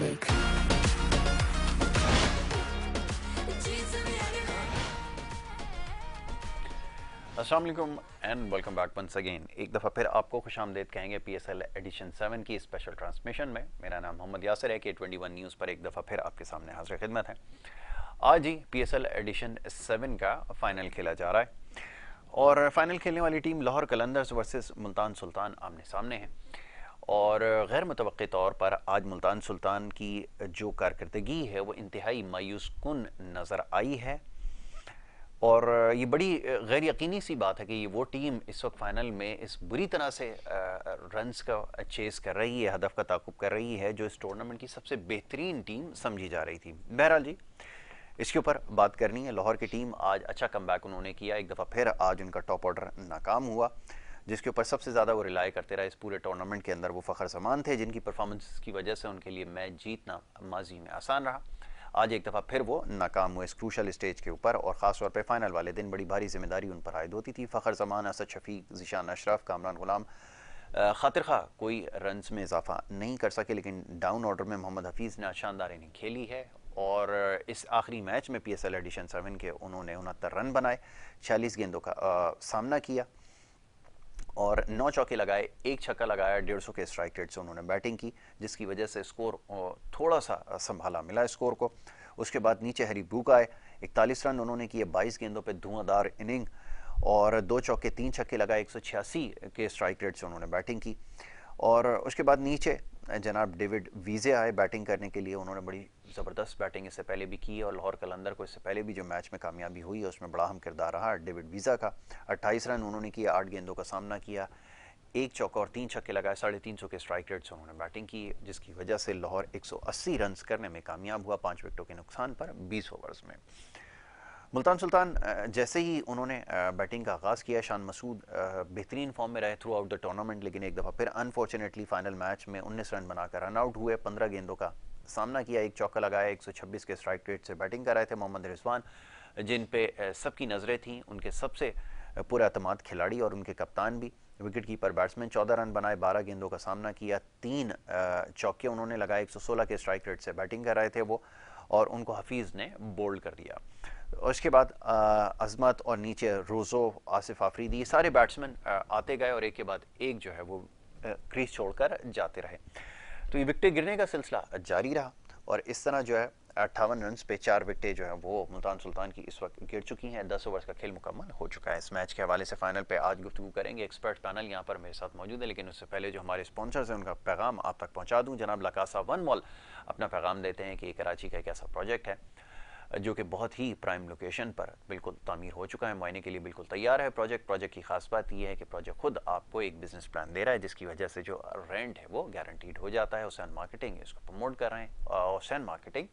bebek. असलम and welcome back once again एक दफ़ा फिर आपको खुश आमदेद कहेंगे P S L edition seven की स्पेशल ट्रांसमिशन में मेरा नाम मोहम्मद यासर है के ट्वेंटी वन न्यूज़ पर एक दफ़ा फिर आपके सामने हाजिर खिदमत है आज ही P S L edition seven का फ़ाइनल खेला जा रहा है और फाइनल खेलने वाली टीम लाहौर कलंदर्स वर्सेज मुल्तान सुल्तान आमने सामने हैं और गैर मुतव तौर पर आज मुल्तान सुल्तान की जो कारदगी है वो इंतहाई मायूस कन नज़र आई है और ये बड़ी गैर यकीनी सी बात है कि ये वो टीम इस वक्त फाइनल में इस बुरी तरह से रनस का चेस कर रही है हदफ का ताकुब कर रही है जो इस टूर्नामेंट की सबसे बेहतरीन टीम समझी जा रही थी बहरहाल जी इसके ऊपर बात करनी है लाहौर की टीम आज अच्छा कम उन्होंने किया एक दफ़ा फिर आज उनका टॉप ऑर्डर नाकाम हुआ जिसके ऊपर सबसे ज़्यादा वो रिलाई करते रहे इस पूरे टूर्नामेंट के अंदर वो फ़खर समान थे जिनकी परफॉर्मेंस की वजह से उनके लिए मैच जीतना माजी में आसान रहा आज एक दफ़ा फिर वो नाकाम हुए इस क्रूशल स्टेज के ऊपर और तौर पर फाइनल वाले दिन बड़ी भारी जिम्मेदारी उन पर आयद होती थी फ़खर जमान असद शफीक जिशान अशरफ कामरान गुलाम खातिर खा कोई रनस में इजाफा नहीं कर सके लेकिन डाउन ऑर्डर में मोहम्मद हफीज़ ने शानदार इनिंग खेली है और इस आखिरी मैच में P S L edition seven के उन्होंने उनहत्तर रन बनाए छियालीस गेंदों का आ, सामना किया और नौ चौके लगाए एक छक्का लगाया डेढ़ सौ के स्ट्राइक रेट से उन्होंने बैटिंग की जिसकी वजह से स्कोर थोड़ा सा संभाला मिला स्कोर को उसके बाद नीचे हरी ब्रूक आए इकतालीस रन उन्होंने किए बाईस गेंदों पर धुआंधार इनिंग और दो चौके तीन छक्के लगाए एक के स्ट्राइक रेट से उन्होंने बैटिंग की और उसके बाद नीचे जनाब डेविड वीज़े आए बैटिंग करने के लिए उन्होंने बड़ी ज़बरदस्त बैटिंग इससे पहले भी की और लाहौर कलंदर को इससे पहले भी जो मैच में कामयाबी हुई है उसमें बड़ा अहम किरदार रहा डेविड वीज़ा का अट्ठाईस रन उन्होंने किए आठ गेंदों का सामना किया एक चौका और तीन छक्के लगाए साढ़े तीन सौ के स्ट्राइक रेट से उन्होंने बैटिंग की जिसकी वजह से लाहौर 180 रन करने में कामयाब हुआ पाँच विकेटों के नुकसान पर 20 ओवर्स में मुल्तान सुल्तान जैसे ही उन्होंने बैटिंग का आगाज़ किया शान मसूद बेहतरीन फॉर्म में रहे थ्रू आउट द टूर्नामेंट लेकिन एक दफ़ा फिर अनफॉर्चुनेटली फाइनल मैच में उन्नीस रन बनाकर रन आउट हुए पंद्रह गेंदों का सामना किया एक चौका लगाया 126 के स्ट्राइक रेट से बैटिंग कराए थे मोहम्मद रिजवान जिन पे सबकी नज़रें थीं उनके सबसे पूरा अतमाद खिलाड़ी और उनके कप्तान भी विकेट कीपर बैट्समैन चौदह रन बनाए बारह गेंदों का सामना किया तीन चौके उन्होंने लगाए सोलह के स्ट्राइक रेट से बैटिंग कर रहे थे वो और उनको हफीज़ ने बोल्ड कर दिया और उसके बाद अजमत और नीचे रोज़ो आसिफ आफरीदी ये सारे बैट्समैन आते गए और एक के बाद एक जो है वो क्रीज छोड़कर जाते रहे तो ये विकटें गिरने का सिलसिला जारी रहा और इस तरह जो है अट्ठावन रन पे चार विकटें जो हैं वो मुल्तान सुल्तान की इस वक्त गिर चुकी हैं दस ओवर्स का खेल मुकम्मल हो चुका है इस मैच के हवाले से फाइनल पे आज गुफ्तु करेंगे एक्सपर्ट पैनल यहाँ पर मेरे साथ मौजूद है लेकिन उससे पहले जो हमारे स्पॉन्सर्स हैं उनका पैगाम आप तक पहुँचा दूँ जनाब लकासा वन मॉल अपना पैगाम देते हैं कि कराची का एक ऐसा प्रोजेक्ट है जो कि बहुत ही प्राइम लोकेशन पर बिल्कुल तमीर हो चुका है मायने के लिए बिल्कुल तैयार है प्रोजेक्ट प्रोजेक्ट की खास बात यह है कि प्रोजेक्ट खुद आपको एक बिजनेस प्लान दे रहा है जिसकी वजह से जो रेंट है वो गारंटीड हो जाता है हुसैन मार्केटिंग इसको प्रमोट कर रहे हैं और मार्केटिंग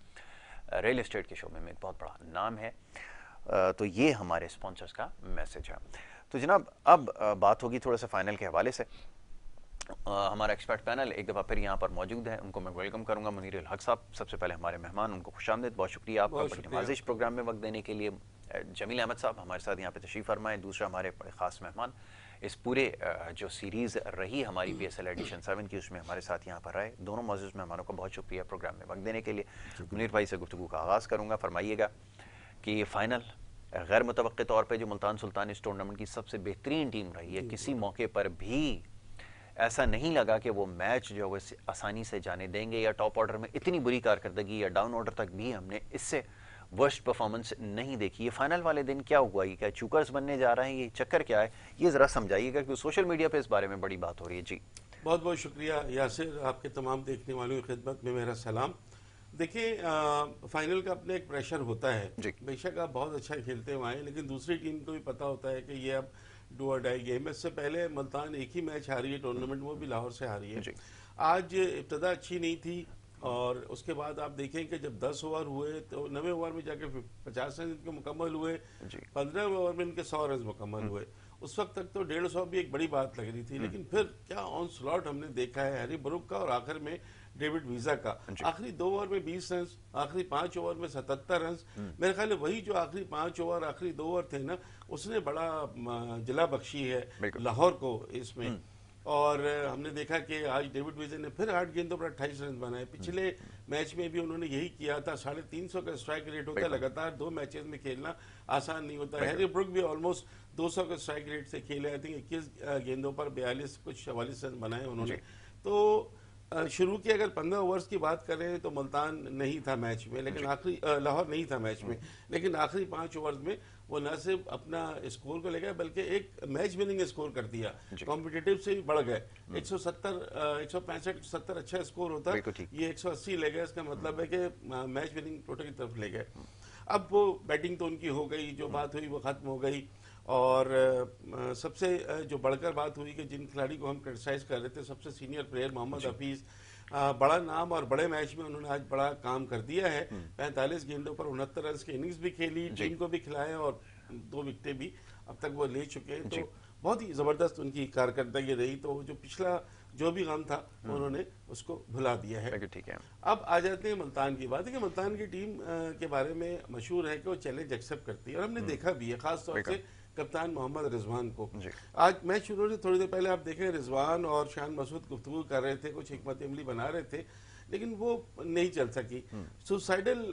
रियल इस्टेट के शोबे में एक बहुत बड़ा नाम है तो ये हमारे स्पॉन्सर्स का मैसेज है तो जनाब अब बात होगी थोड़ा सा फाइनल के हवाले से हमारा एक्सपर्ट पैनल एक दफ़ा फिर यहाँ पर मौजूद है उनको मैं वेलकम करूँगा मुनीर हक साहब सबसे पहले हमारे मेहमान उनको खुश आमदेद बहुत शुक्रिया आपका बड़ी नवाजिश प्रोग्राम में वक्त देने के लिए जमील अहमद साहब हमारे साथ यहाँ पे तशीफ फरमाए दूसरा हमारे बड़े ख़ास मेहमान इस पूरे जो सीरीज़ रही हमारी P S L edition seven की उसमें हमारे साथ यहाँ पर रहे दोनों मौजूद मेहमानों का बहुत शुक्रिया प्रोग्राम में वक्त देने के लिए मुनीर भाई से गुफ्तु का आगाज़ करूँगा फरमाइएगा कि ये फ़ाइनल गैर मुतव तौर पर जो मुल्तान सुल्तान इस टूर्नामेंट की सबसे बेहतरीन टीम रही है किसी मौके पर भी ऐसा नहीं लगा कि वो मैच जो है आसानी से जाने देंगे या टॉप ऑर्डर में इतनी बुरी कारकर्दगी या डाउन ऑर्डर तक भी हमने इससे वर्स्ट परफॉर्मेंस नहीं देखी ये फाइनल वाले दिन क्या हुआ ये क्या चूकर्स बनने जा रहे हैं ये चक्कर क्या है ये ज़रा समझाइएगा क्योंकि सोशल मीडिया पर इस बारे में बड़ी बात हो रही है जी बहुत बहुत शुक्रिया यासिर आपके तमाम देखने वालों की खिदमत में मेरा सलाम देखिए फाइनल का अपने एक प्रेशर होता है बेशक आप बहुत अच्छा खेलते हुए आए लेकिन दूसरी टीम को भी पता होता है कि ये अब डू और डाई गेम इससे पहले मुल्तान एक ही मैच हारी है टूर्नामेंट वो भी लाहौर से हारी है आज इब्तदा अच्छी नहीं थी और उसके बाद आप देखें कि जब 10 ओवर हुए तो नवे ओवर में जाके 50 रन इनके मुकम्मल हुए 15 ओवर में इनके 100 रन मुकम्मल हम्म। हुए उस वक्त तक तो डेढ़ सौ भी एक बड़ी बात लग रही थी हम्म। लेकिन फिर क्या ऑन स्लॉट हमने देखा है हरी ब्रुक का और आखिर में डेविड वीजा का हाँ आखिरी दो ओवर में बीस रन आखिरी पांच ओवर में सतहत्तर रन हम्म। मेरे ख्याल वही जो आखिरी पांच ओवर आखिरी दो ओवर थे ना उसने बड़ा जला बख्शी है लाहौर को इसमें हम्म। और हमने देखा कि आज डेविड विजन ने फिर आठ गेंदों पर अट्ठाईस रन बनाए हम्म। पिछले मैच में भी उन्होंने यही किया था साढ़े तीन सौ का स्ट्राइक रेट होता है लगातार दो मैचेस में खेलना आसान नहीं होता हैरी ब्रुक भी ऑलमोस्ट दो सौ का स्ट्राइक रेट से खेले आई थिंक इक्कीस गेंदों पर बयालीस कुछ चवालीस रन बनाए उन्होंने तो शुरू की अगर पंद्रह ओवर्स की बात करें तो मुल्तान नहीं था मैच में लेकिन आखिरी लाहौर नहीं था मैच में हम्म। लेकिन आखिरी पाँच ओवर्स में वो न सिर्फ अपना स्कोर को ले गए बल्कि एक मैच विनिंग स्कोर कर दिया कॉम्पिटेटिव से भी बढ़ गए 170 हम्म। 165 सत्तर अच्छा स्कोर होता ये 180 ले गए इसका मतलब हम्म। है कि मैच विनिंग टोटल की तरफ ले गए अब वो बैटिंग तो उनकी हो गई जो बात हुई वो खत्म हो गई और सबसे जो बढ़कर बात हुई कि जिन खिलाड़ी को हम क्रिटिसाइज कर रहे थे सबसे सीनियर प्लेयर मोहम्मद हफीज़ बड़ा नाम और बड़े मैच में उन्होंने आज बड़ा काम कर दिया है हम्म। पैंतालीस गेंदों पर उनहत्तर रन की इनिंग्स भी खेली टीम को भी खिलाए और दो विकटें भी अब तक वो ले चुके हैं तो बहुत ही ज़बरदस्त उनकी कारकर्दगी रही तो जो पिछला जो भी गम था हम्म। उन्होंने उसको भुला दिया है ठीक है अब आ जाते हैं मुल्तान की बात देखिए मुल्तान की टीम के बारे में मशहूर है कि वो चैलेंज एक्सेप्ट करती है और हमने हम्म। देखा भी है खासतौर तौर से कप्तान मोहम्मद रिजवान को आज मैच शुरू से थोड़ी देर पहले आप देखें रिजवान और शान मसूद गुफ्तु कर रहे थे कुछ हमत अमली बना रहे थे लेकिन वो नहीं चल सकी हम्म। सुसाइडल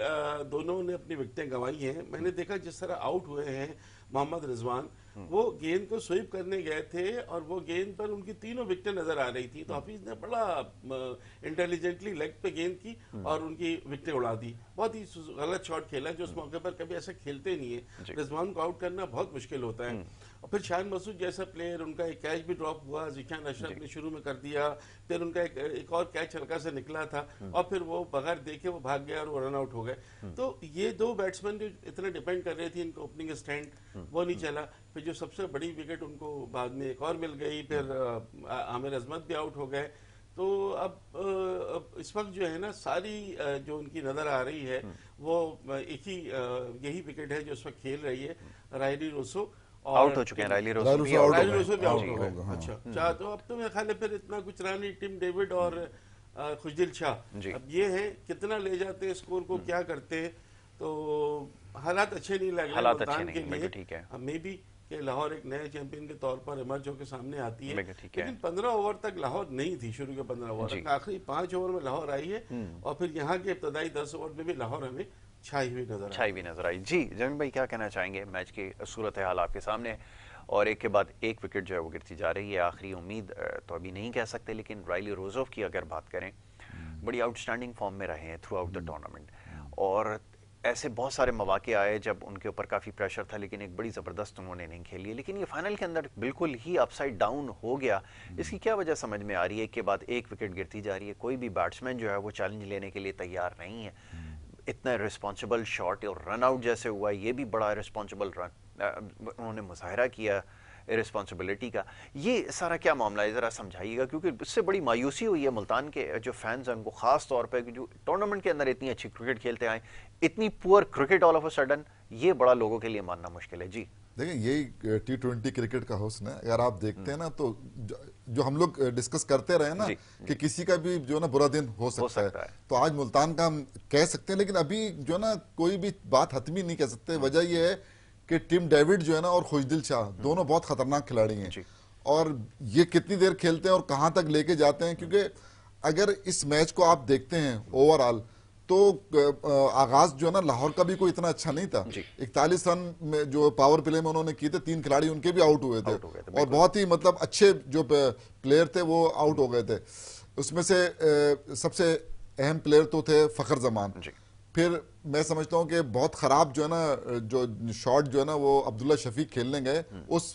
दोनों ने अपनी विकटें गंवाई हैं मैंने देखा जिस तरह आउट हुए हैं मोहम्मद रिजवान वो गेंद को स्वीप करने गए थे और वो गेंद पर उनकी तीनों विकटें नजर आ रही थी तो हफीज ने बड़ा इंटेलिजेंटली लेग पे गेंद की और उनकी विकेटें उड़ा दी बहुत ही गलत शॉट खेला जो उस मौके पर कभी ऐसा खेलते नहीं है रिजवान को आउट करना बहुत मुश्किल होता है हम्म। और फिर शाहिद मसूद जैसा प्लेयर उनका एक कैच भी ड्रॉप हुआ जिशान अशरफ ने शुरू में कर दिया फिर उनका एक, एक और कैच हल्का से निकला था हम्म। और फिर वो बगैर देखे वो भाग गया और वो रन आउट हो गए हम्म। तो ये दो बैट्समैन जो इतना डिपेंड कर रहे थे इनका ओपनिंग स्टैंड वो नहीं हम्म। चला फिर जो सबसे बड़ी विकेट उनको बाद में एक और मिल गई फिर आमिर अजमत भी आउट हो गए तो अब, अब इस वक्त जो है ना सारी जो उनकी नज़र आ रही है वो एक ही यही विकेट है जो इस वक्त खेल रही है रायडी रोसो आउट हो चुके हैं रायली रोसो भी आउट हो गए हाँ। अच्छा हम्म। तो अब तो मेरे ख्याल है फिर इतना कुछ रहा नहीं टीम डेविड और खुशदिल शाह अब ये है कितना ले जाते हैं स्कोर को हम्म। क्या करते हैं तो हालात अच्छे नहीं लग रहे मुल्तान के लिए ठीक है मे बी के लाहौर एक नए चैंपियन के तौर पर इमर्ज होकर सामने आती है लेकिन पंद्रह ओवर तक लाहौर नहीं थी शुरू के पंद्रह ओवर तक आखिरी पांच ओवर में लाहौर आई है हम्म। और फिर यहाँ के इब्तदाई दस ओवर में भी लाहौर हमें छाई हुई नजर छाई हुई नजर आई जी जमीन भाई क्या कहना चाहेंगे मैच की सूरत हाल आपके सामने और एक के बाद एक विकेट जो है वो गिरती जा रही है आखिरी उम्मीद तो अभी नहीं कह सकते लेकिन राइली रोजोव की अगर बात करें हम्म। बड़ी आउटस्टैंडिंग फॉर्म में रहे हैं थ्रू आउट द टूर्नामेंट और ऐसे बहुत सारे मौाक़े आए जब उनके ऊपर काफ़ी प्रेशर था लेकिन एक बड़ी ज़बरदस्त उन्होंने नहीं खेली लेकिन ये फाइनल के अंदर बिल्कुल ही अपसाइड डाउन हो गया हम्म। इसकी क्या वजह समझ में आ रही है एक के बाद एक विकेट गिरती जा रही है कोई भी बैट्समैन जो है वो चैलेंज लेने के लिए तैयार नहीं है हम्म। इतना रिस्पॉन्सिबल शॉट और रन आउट जैसे हुआ ये भी बड़ा रिस्पॉन्सिबल रन उन्होंने मुजाहरा किया रिस्पॉन्सिबिलिटी का ये सारा क्या मामला है ज़रा समझाइएगा क्योंकि इससे बड़ी मायूसी हुई है मुल्तान के जो फैंस हैं उनको ख़ास तौर पर जो टूर्नामेंट के अंदर इतनी अच्छी क्रिकेट खेलते आए इतनी poor cricket all of a sudden ये बड़ा लोगों के लिए मानना मुश्किल है जी देखिए यही टी ट्वेंटी क्रिकेट का हुसन है अगर आप देखते हैं ना तो जो हम लोग डिस्कस करते रहे ना जी, कि किसी का भी जो ना बुरा दिन हो सकता, हो सकता है।, है तो आज मुल्तान का हम कह सकते हैं लेकिन अभी जो ना कोई भी बात हतमी नहीं कह सकते हाँ। वजह यह है कि टीम डेविड जो है ना और खुशदिल शाह हम्म। दोनों बहुत खतरनाक खिलाड़ी हैं और ये कितनी देर खेलते हैं और कहाँ तक लेके जाते हैं क्योंकि अगर इस मैच को आप देखते हैं ओवरऑल तो आगाज जो है ना लाहौर का भी कोई इतना अच्छा नहीं था इकतालीस रन में जो पावर प्ले में उन्होंने किए थे तीन खिलाड़ी उनके भी आउट हुए थे, आउट हुए थे और बहुत ही मतलब अच्छे जो प्लेयर थे वो आउट हो गए थे उसमें से सबसे अहम प्लेयर तो थे फखर जमान फिर मैं समझता हूँ कि बहुत ख़राब जो है ना जो शॉट जो है ना वो अब्दुल्ला शफीक खेलने गए हम्म। उस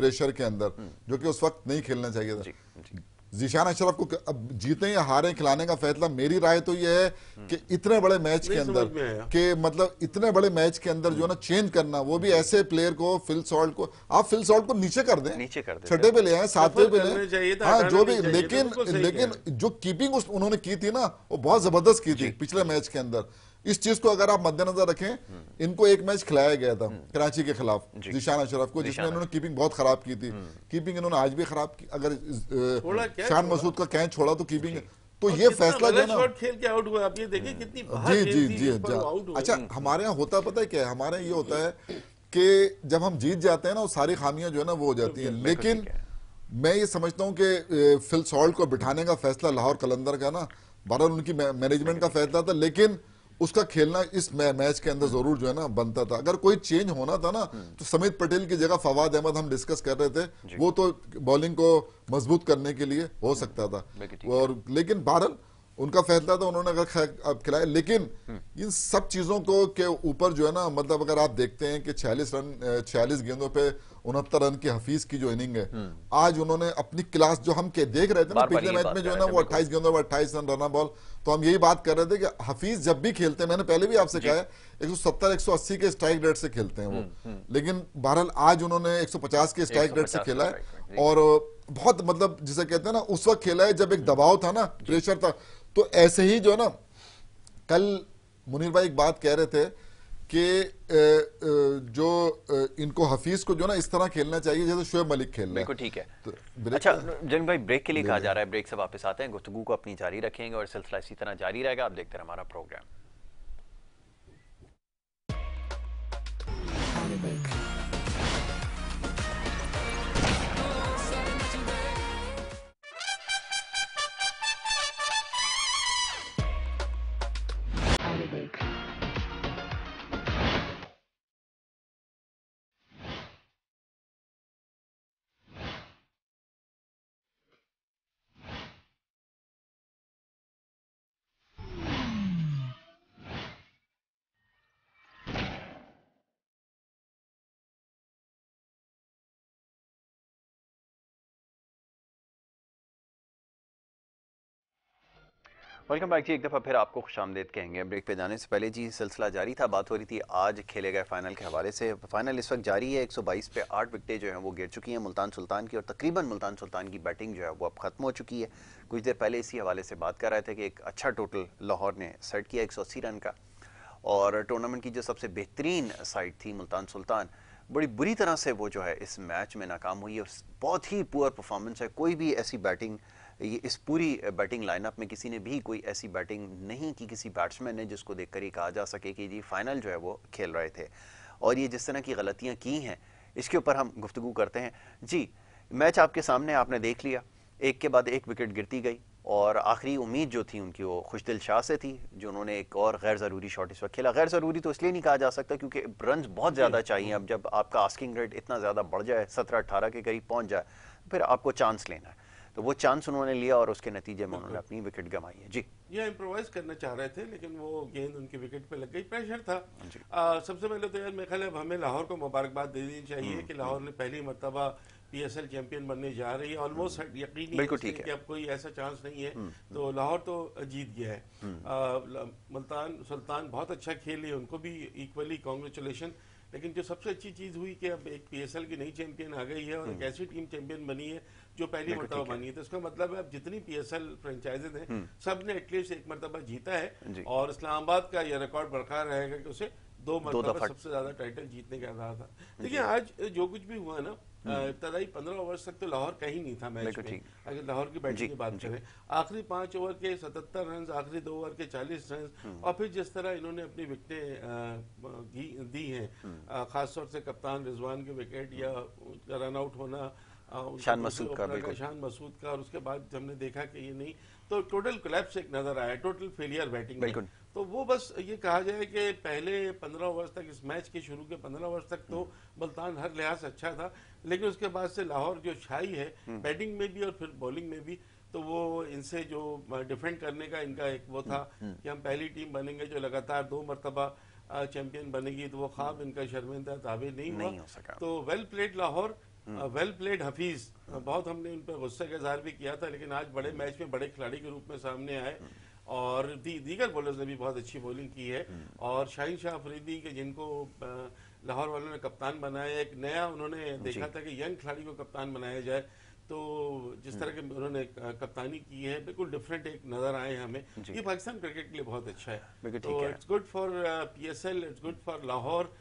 प्रेशर के अंदर हम्म। जो कि उस वक्त नहीं खेलना चाहिए था जीशान अशरफ को अब जीते या हारे खिलाने का फैसला मेरी राय तो यह है हम्म। कि इतने बड़े मैच के अंदर के मतलब इतने बड़े मैच के अंदर जो ना चेंज करना वो भी ऐसे प्लेयर को फिल सॉल्ट को आप फिल सॉल्ट को नीचे कर दें नीचे कर दें छठे पे ले आए सातवें पे ले हाँ जो भी लेकिन लेकिन जो कीपिंग उन्होंने की थी ना वो बहुत जबरदस्त की थी पिछले मैच के अंदर इस चीज को अगर आप मद्देनजर रखें हम्म। इनको एक मैच खिलाया गया था हम्म। कराची के खिलाफ जिशान अशरफ को जिसमें इन्होंने कीपिंग बहुत खराब की थी कीपिंग हम्म। इन्होंने आज भी खराब की अगर शान मसूद का कैच छोड़ा तो कीपिंग तो ये फैसला जो ना खेल के आउट हुआ आप ये देखिए कितनी जी जी जी अच्छा हमारे यहाँ होता पता है क्या हमारे यहाँ ये होता है कि जब हम जीत जाते हैं ना वो सारी खामियां जो है ना वो हो जाती तो हैं लेकिन मैं ये समझता हूँ कि फिल सॉल्ट को बिठाने का फैसला लाहौर कलंदर का ना बहरहाल उनकी मैनेजमेंट का फैसला था लेकिन उसका खेलना इस मैच के अंदर जरूर जो है ना बनता था अगर कोई चेंज होना था ना हम्म। तो समित पटेल की जगह फवाद अहमद हम डिस्कस कर रहे थे वो तो बॉलिंग को मजबूत करने के लिए हो सकता था हम्म। और लेकिन भारत उनका फैसला था तो उन्होंने अगर खिलाया लेकिन हम्म। इन सब चीजों को के ऊपर जो है ना मतलब अगर आप देखते हैं कि 46 रन 46 गेंदों पे उनहत्तर रन की हफीज की जो इनिंग है हम्म। आज उन्होंने अपनी क्लास जो हम के देख रहे थे ना पिछले मैच में जो है ना वो अट्ठाईस गेंदों पर अट्ठाईस रन रना बॉल तो हम यही बात कर रहे थे कि हफीज जब भी खेलते हैं मैंने पहले भी आपसे कहा है एक सौ सत्तर एक सौ अस्सी के स्ट्राइक रेट से खेलते हैं वो हम्म, लेकिन बहरहाल आज उन्होंने एक सौ पचास के स्ट्राइक रेट से खेला है और बहुत मतलब जिसे कहते हैं ना उस वक्त खेला है जब एक दबाव था ना प्रेशर था तो ऐसे ही जो ना कल मुनीर भाई एक बात कह रहे थे कि जो इनको हफीज को जो ना इस तरह खेलना चाहिए जैसे शुएब मलिक खेल रहे ठीक है तो अच्छा जन भाई ब्रेक के लिए कहा जा रहा है ब्रेक से वापस आते हैं गुफ्तु को अपनी जारी रखेंगे और सिलसिला इसी तरह जारी रहेगा आप देखते रहे हमारा प्रोग्राम वेलकम बैक जी एक दफ़ा फिर आपको खुश आमदेद कहेंगे ब्रेक पे जाने से पहले जी सिलसिला जारी था बात हो रही थी आज खेले गए फाइनल के हवाले से फाइनल इस वक्त जारी है 122 पे आठ विकटें जो हैं वो गिर चुकी हैं मुल्तान सुल्तान की और तकरीबन मुल्तान सुल्तान की बैटिंग जो है वो अब ख़त्म हो चुकी है कुछ देर पहले इसी हवाले से बात कर रहे थे कि एक अच्छा टोटल लाहौर ने सेट किया एक रन का और टूर्नामेंट की जो सबसे बेहतरीन साइड थी मुल्तान सुल्तान बड़ी बुरी तरह से वो जो है इस मैच में नाकाम हुई है बहुत ही पुअर परफॉर्मेंस है कोई भी ऐसी बैटिंग ये इस पूरी बैटिंग लाइनअप में किसी ने भी कोई ऐसी बैटिंग नहीं की किसी बैट्समैन ने जिसको देख ये कहा जा सके कि जी फाइनल जो है वो खेल रहे थे और ये जिस तरह की गलतियाँ की हैं इसके ऊपर हम गुफ्तु करते हैं जी मैच आपके सामने आपने देख लिया एक के बाद एक विकेट गिरती गई और आखिरी उम्मीद जो थी उनकी वो खुशदिल शाह से थी जो उन्होंने एक और गैर ज़रूरी शॉट इस वक्त खेला गैर ज़रूरी तो इसलिए नहीं कहा जा सकता क्योंकि रन बहुत ज़्यादा चाहिए अब जब आपका आस्किंग रेट इतना ज़्यादा बढ़ जाए सत्रह अट्ठारह के करीब पहुँच जाए तो फिर आपको चांस लेना है तो वो चांस उन्होंने लिया और उसके नतीजे में उन्होंने अपनी विकेट गंवाई है जी या इम्प्रोवाइज करना चाह रहे थे लेकिन वो गेंद उनकी विकेट पे लग गई प्रेशर था आ, सबसे पहले तो यार मेरे ख्याल हमें लाहौर को मुबारकबाद दे देनी चाहिए हम्म, कि लाहौर हम्म। ने पहली मरतबा पी एस एल चैंपियन बनने जा रही है ऑलमोस्ट हम्म। यकीन है कि अब कोई ऐसा चांस नहीं है तो लाहौर तो जीत गया है मुल्तान सुल्तान बहुत अच्छा खेल है उनको भी इक्वली कॉन्ग्रेचुलेशन लेकिन जो सबसे अच्छी चीज़ हुई कि अब एक पी एस एल की नई चैंपियन आ गई है और एक ऐसी टीम चैंपियन बनी है जो पहली मरतबा बनी है तो इसका मतलब है जितनी पी एस एल फ्रेंचाइजेज हैं सब ने एटलीस्ट एक मरतबा जीता है और इस्लामाबाद का यह रिकॉर्ड बरकरार रहेगा कि उसे दो मरतबा सबसे ज्यादा टाइटल जीतने का आधार था देखिए आज जो कुछ भी हुआ ना हम्म। इब्तदाई पंद्रह ओवर तक तो लाहौर कहीं नहीं था मैच में अगर लाहौर की बैटिंग की बात करें आखिरी पांच ओवर के सतहत्तर रन आखिरी दो ओवर के चालीस रन हम्म। और फिर जिस तरह इन्होंने अपनी विकेटें दी हैं हम्म। खासतौर से कप्तान रिजवान के विकेट या रन आउट होना हाँ, शान मसूद का बिल्कुल शान मसूद का और उसके बाद हमने देखा कि ये नहीं तो टोटल कोलेप्स एक नजर आया टोटल फेलियर बैटिंग बिल्कुल तो वो बस ये कहा जाए कि पहले पंद्रह ओवर्स तक इस मैच के शुरू के पंद्रह ओवर्स तक तो मुल्तान हर लिहाज अच्छा था लेकिन उसके बाद से लाहौर जो छाई है बैटिंग हम्म। में भी और फिर बॉलिंग में भी तो वो इनसे जो डिफेंड करने का इनका एक वो था हम्म, हम्म। कि हम पहली टीम बनेंगे जो लगातार दो मरतबा चैंपियन बनेगी तो वो ख्वाब इनका शर्मिंदा ताबे नहीं, नहीं हुआ हो सका। तो well played Lahore well played Hafeez बहुत हमने उन पर गुस्से का इजहार भी किया था लेकिन आज बड़े हम्म। मैच में बड़े खिलाड़ी के रूप में सामने आए हम्म। और दी, दीगर बॉलर्स ने भी बहुत अच्छी बॉलिंग की है हम्म। और शाहिद शाह अफरीदी के जिनको लाहौर वालों ने कप्तान बनाया एक नया उन्होंने देखा था कि यंग खिलाड़ी को कप्तान बनाया जाए तो जिस तरह के उन्होंने कप्तानी की है बिल्कुल डिफरेंट एक नजर आए हमें ये पाकिस्तान क्रिकेट के लिए बहुत अच्छा है तो it's good for P it's good for Lahore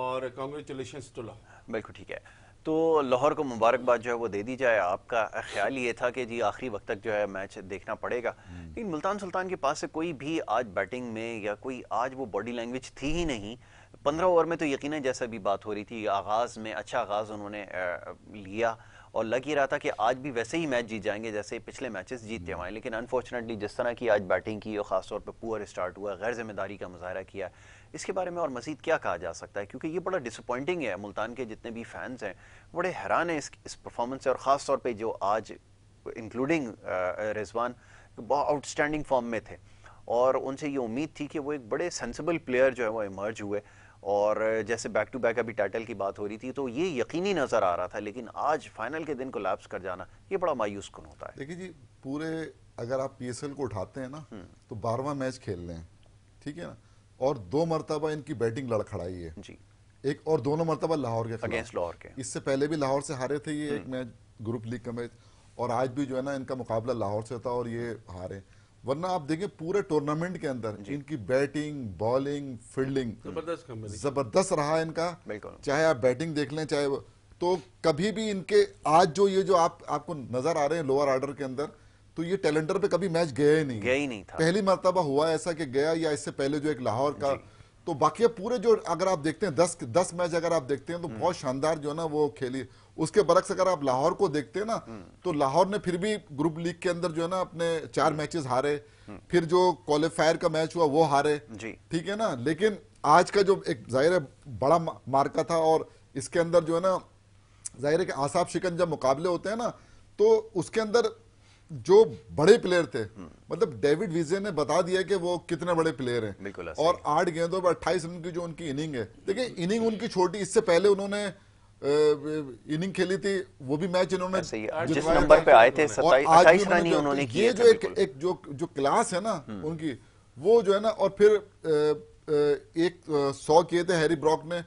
और कॉन्ग्रेचुलेशन टू लाहौर बिल्कुल ठीक है तो लाहौर को मुबारकबाद जो है वो दे दी जाए आपका ख्याल ये था कि जी आखिरी वक्त तक जो है मैच देखना पड़ेगा हम्म। लेकिन मुल्तान सुल्तान के पास से कोई भी आज बैटिंग में या कोई आज वो बॉडी लैंग्वेज थी ही नहीं पंद्रह ओवर में तो यकीन जैसा भी बात हो रही थी आगाज़ में अच्छा आगाज़ उन्होंने लिया और लग ही रहा था कि आज भी वैसे ही मैच जीत जाएंगे जैसे पिछले मैचेस जीतते हुए लेकिन अनफॉर्चुनेटली जिस तरह की आज बैटिंग की और ख़ासतौर पर पुअर स्टार्ट हुआ गैर जिम्मेदारी का मुजाहरा किया इसके बारे में और मजीद क्या कहा जा सकता है क्योंकि ये बड़ा डिसअपॉइंटिंग है मुल्तान के जितने भी फैंस हैं बड़े हैरान हैं इस इस परफॉर्मेंस से और ख़ासतौर पर जो आज इंक्लूडिंग रिजवान बहुत आउटस्टैंडिंग फॉर्म में थे और उनसे ये उम्मीद थी कि वो एक बड़े सेंसिबल प्लेयर जो है वो इमर्ज हुए और जैसे बैक टू बैक अभी टाइटल की बात हो रही थी तो ये यकीनी नज़र आ रहा था लेकिन आज फाइनल के दिन कोलैप्स कर जाना ये बड़ा मायूस कन होता है देखिए जी पूरे अगर आप पी को उठाते हैं ना हम्म। तो बारहवा मैच खेल लें ठीक है ना और दो मरतबा इनकी बैटिंग लड़खड़ाई है जी एक और दोनों मरतबा लाहौर के अगेंस्ट लाहौर के इससे पहले भी लाहौर से हारे थे ये हम्म। एक मैच ग्रुप लीग का मैच और आज भी जो है ना इनका मुकाबला लाहौर से था और ये हारे वरना आप देखें पूरे टूर्नामेंट के अंदर इनकी बैटिंग बॉलिंग फील्डिंग जबरदस्त रहा रहा इनका चाहे आप बैटिंग देख लें चाहे तो कभी भी इनके आज जो ये जो आप आपको नजर आ रहे हैं लोअर ऑर्डर के अंदर तो ये टैलेंटर पे कभी मैच गया ही नहीं गया ही नहीं था पहली मरतबा हुआ ऐसा कि गया या इससे पहले जो एक लाहौर का तो बाकी पूरे जो अगर आप देखते हैं दस दस मैच अगर आप देखते हैं तो हम्म। बहुत शानदार जो ना वो खेली उसके बरक्स अगर आप लाहौर को देखते हैं ना तो लाहौर ने फिर भी ग्रुप लीग के अंदर जो है ना अपने चार मैचेस हारे फिर जो क्वालिफायर का मैच हुआ वो हारे ठीक है ना लेकिन आज का जो एक जाहिर है बड़ा मार्का था और इसके अंदर जो है ना जाहिर है कि आसाब शिकन जब मुकाबले होते हैं ना तो उसके अंदर जो बड़े प्लेयर थे मतलब डेविड विजे ने बता दिया कि वो कितने बड़े प्लेयर हैं और आठ गेंदों पर अट्ठाईस रन की जो उनकी इनिंग है देखिए इनिंग उनकी छोटी इससे पहले उन्होंने इनिंग खेली थी वो भी मैच इन्होंने जिस नंबर पे आए थे अट्ठाईस रन ही उन्होंने ये जो एक एक जो जो क्लास है ना हम्म। उनकी वो जो है ना और फिर एक सौ किए थे हैरी ब्रॉक ने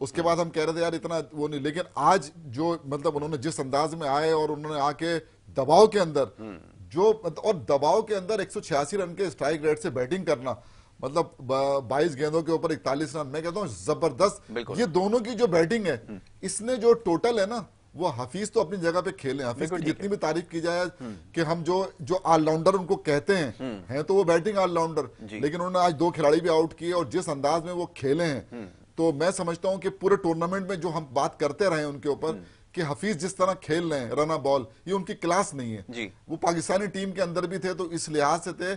उसके हम्म। बाद हम कह रहे थे यार इतना वो नहीं लेकिन आज जो मतलब उन्होंने जिस अंदाज में आए और उन्होंने आके दबाव के अंदर हम्म। जो और दबाव के अंदर एक रन के स्ट्राइक रेट से बैटिंग करना मतलब बाईस गेंदों के ऊपर इकतालीस रन मैं कहता हूँ जबरदस्त ये दोनों की जो बैटिंग है हम्म। इसने जो टोटल है ना वो हफीज तो अपनी जगह पे खेले हफीज की जितनी भी तारीफ की जाए हम्म। कि हम जो जो ऑलराउंडर उनको कहते हैं हम्म। हैं तो वो बैटिंग ऑलराउंडर लेकिन उन्होंने आज दो खिलाड़ी भी आउट किए और जिस अंदाज में वो खेले हैं तो मैं समझता हूँ कि पूरे टूर्नामेंट में जो हम बात करते रहे उनके ऊपर कि हफीज जिस तरह खेल रहे हैं रना बॉल ये उनकी क्लास नहीं है वो पाकिस्तानी टीम के अंदर भी थे तो इस लिहाज से थे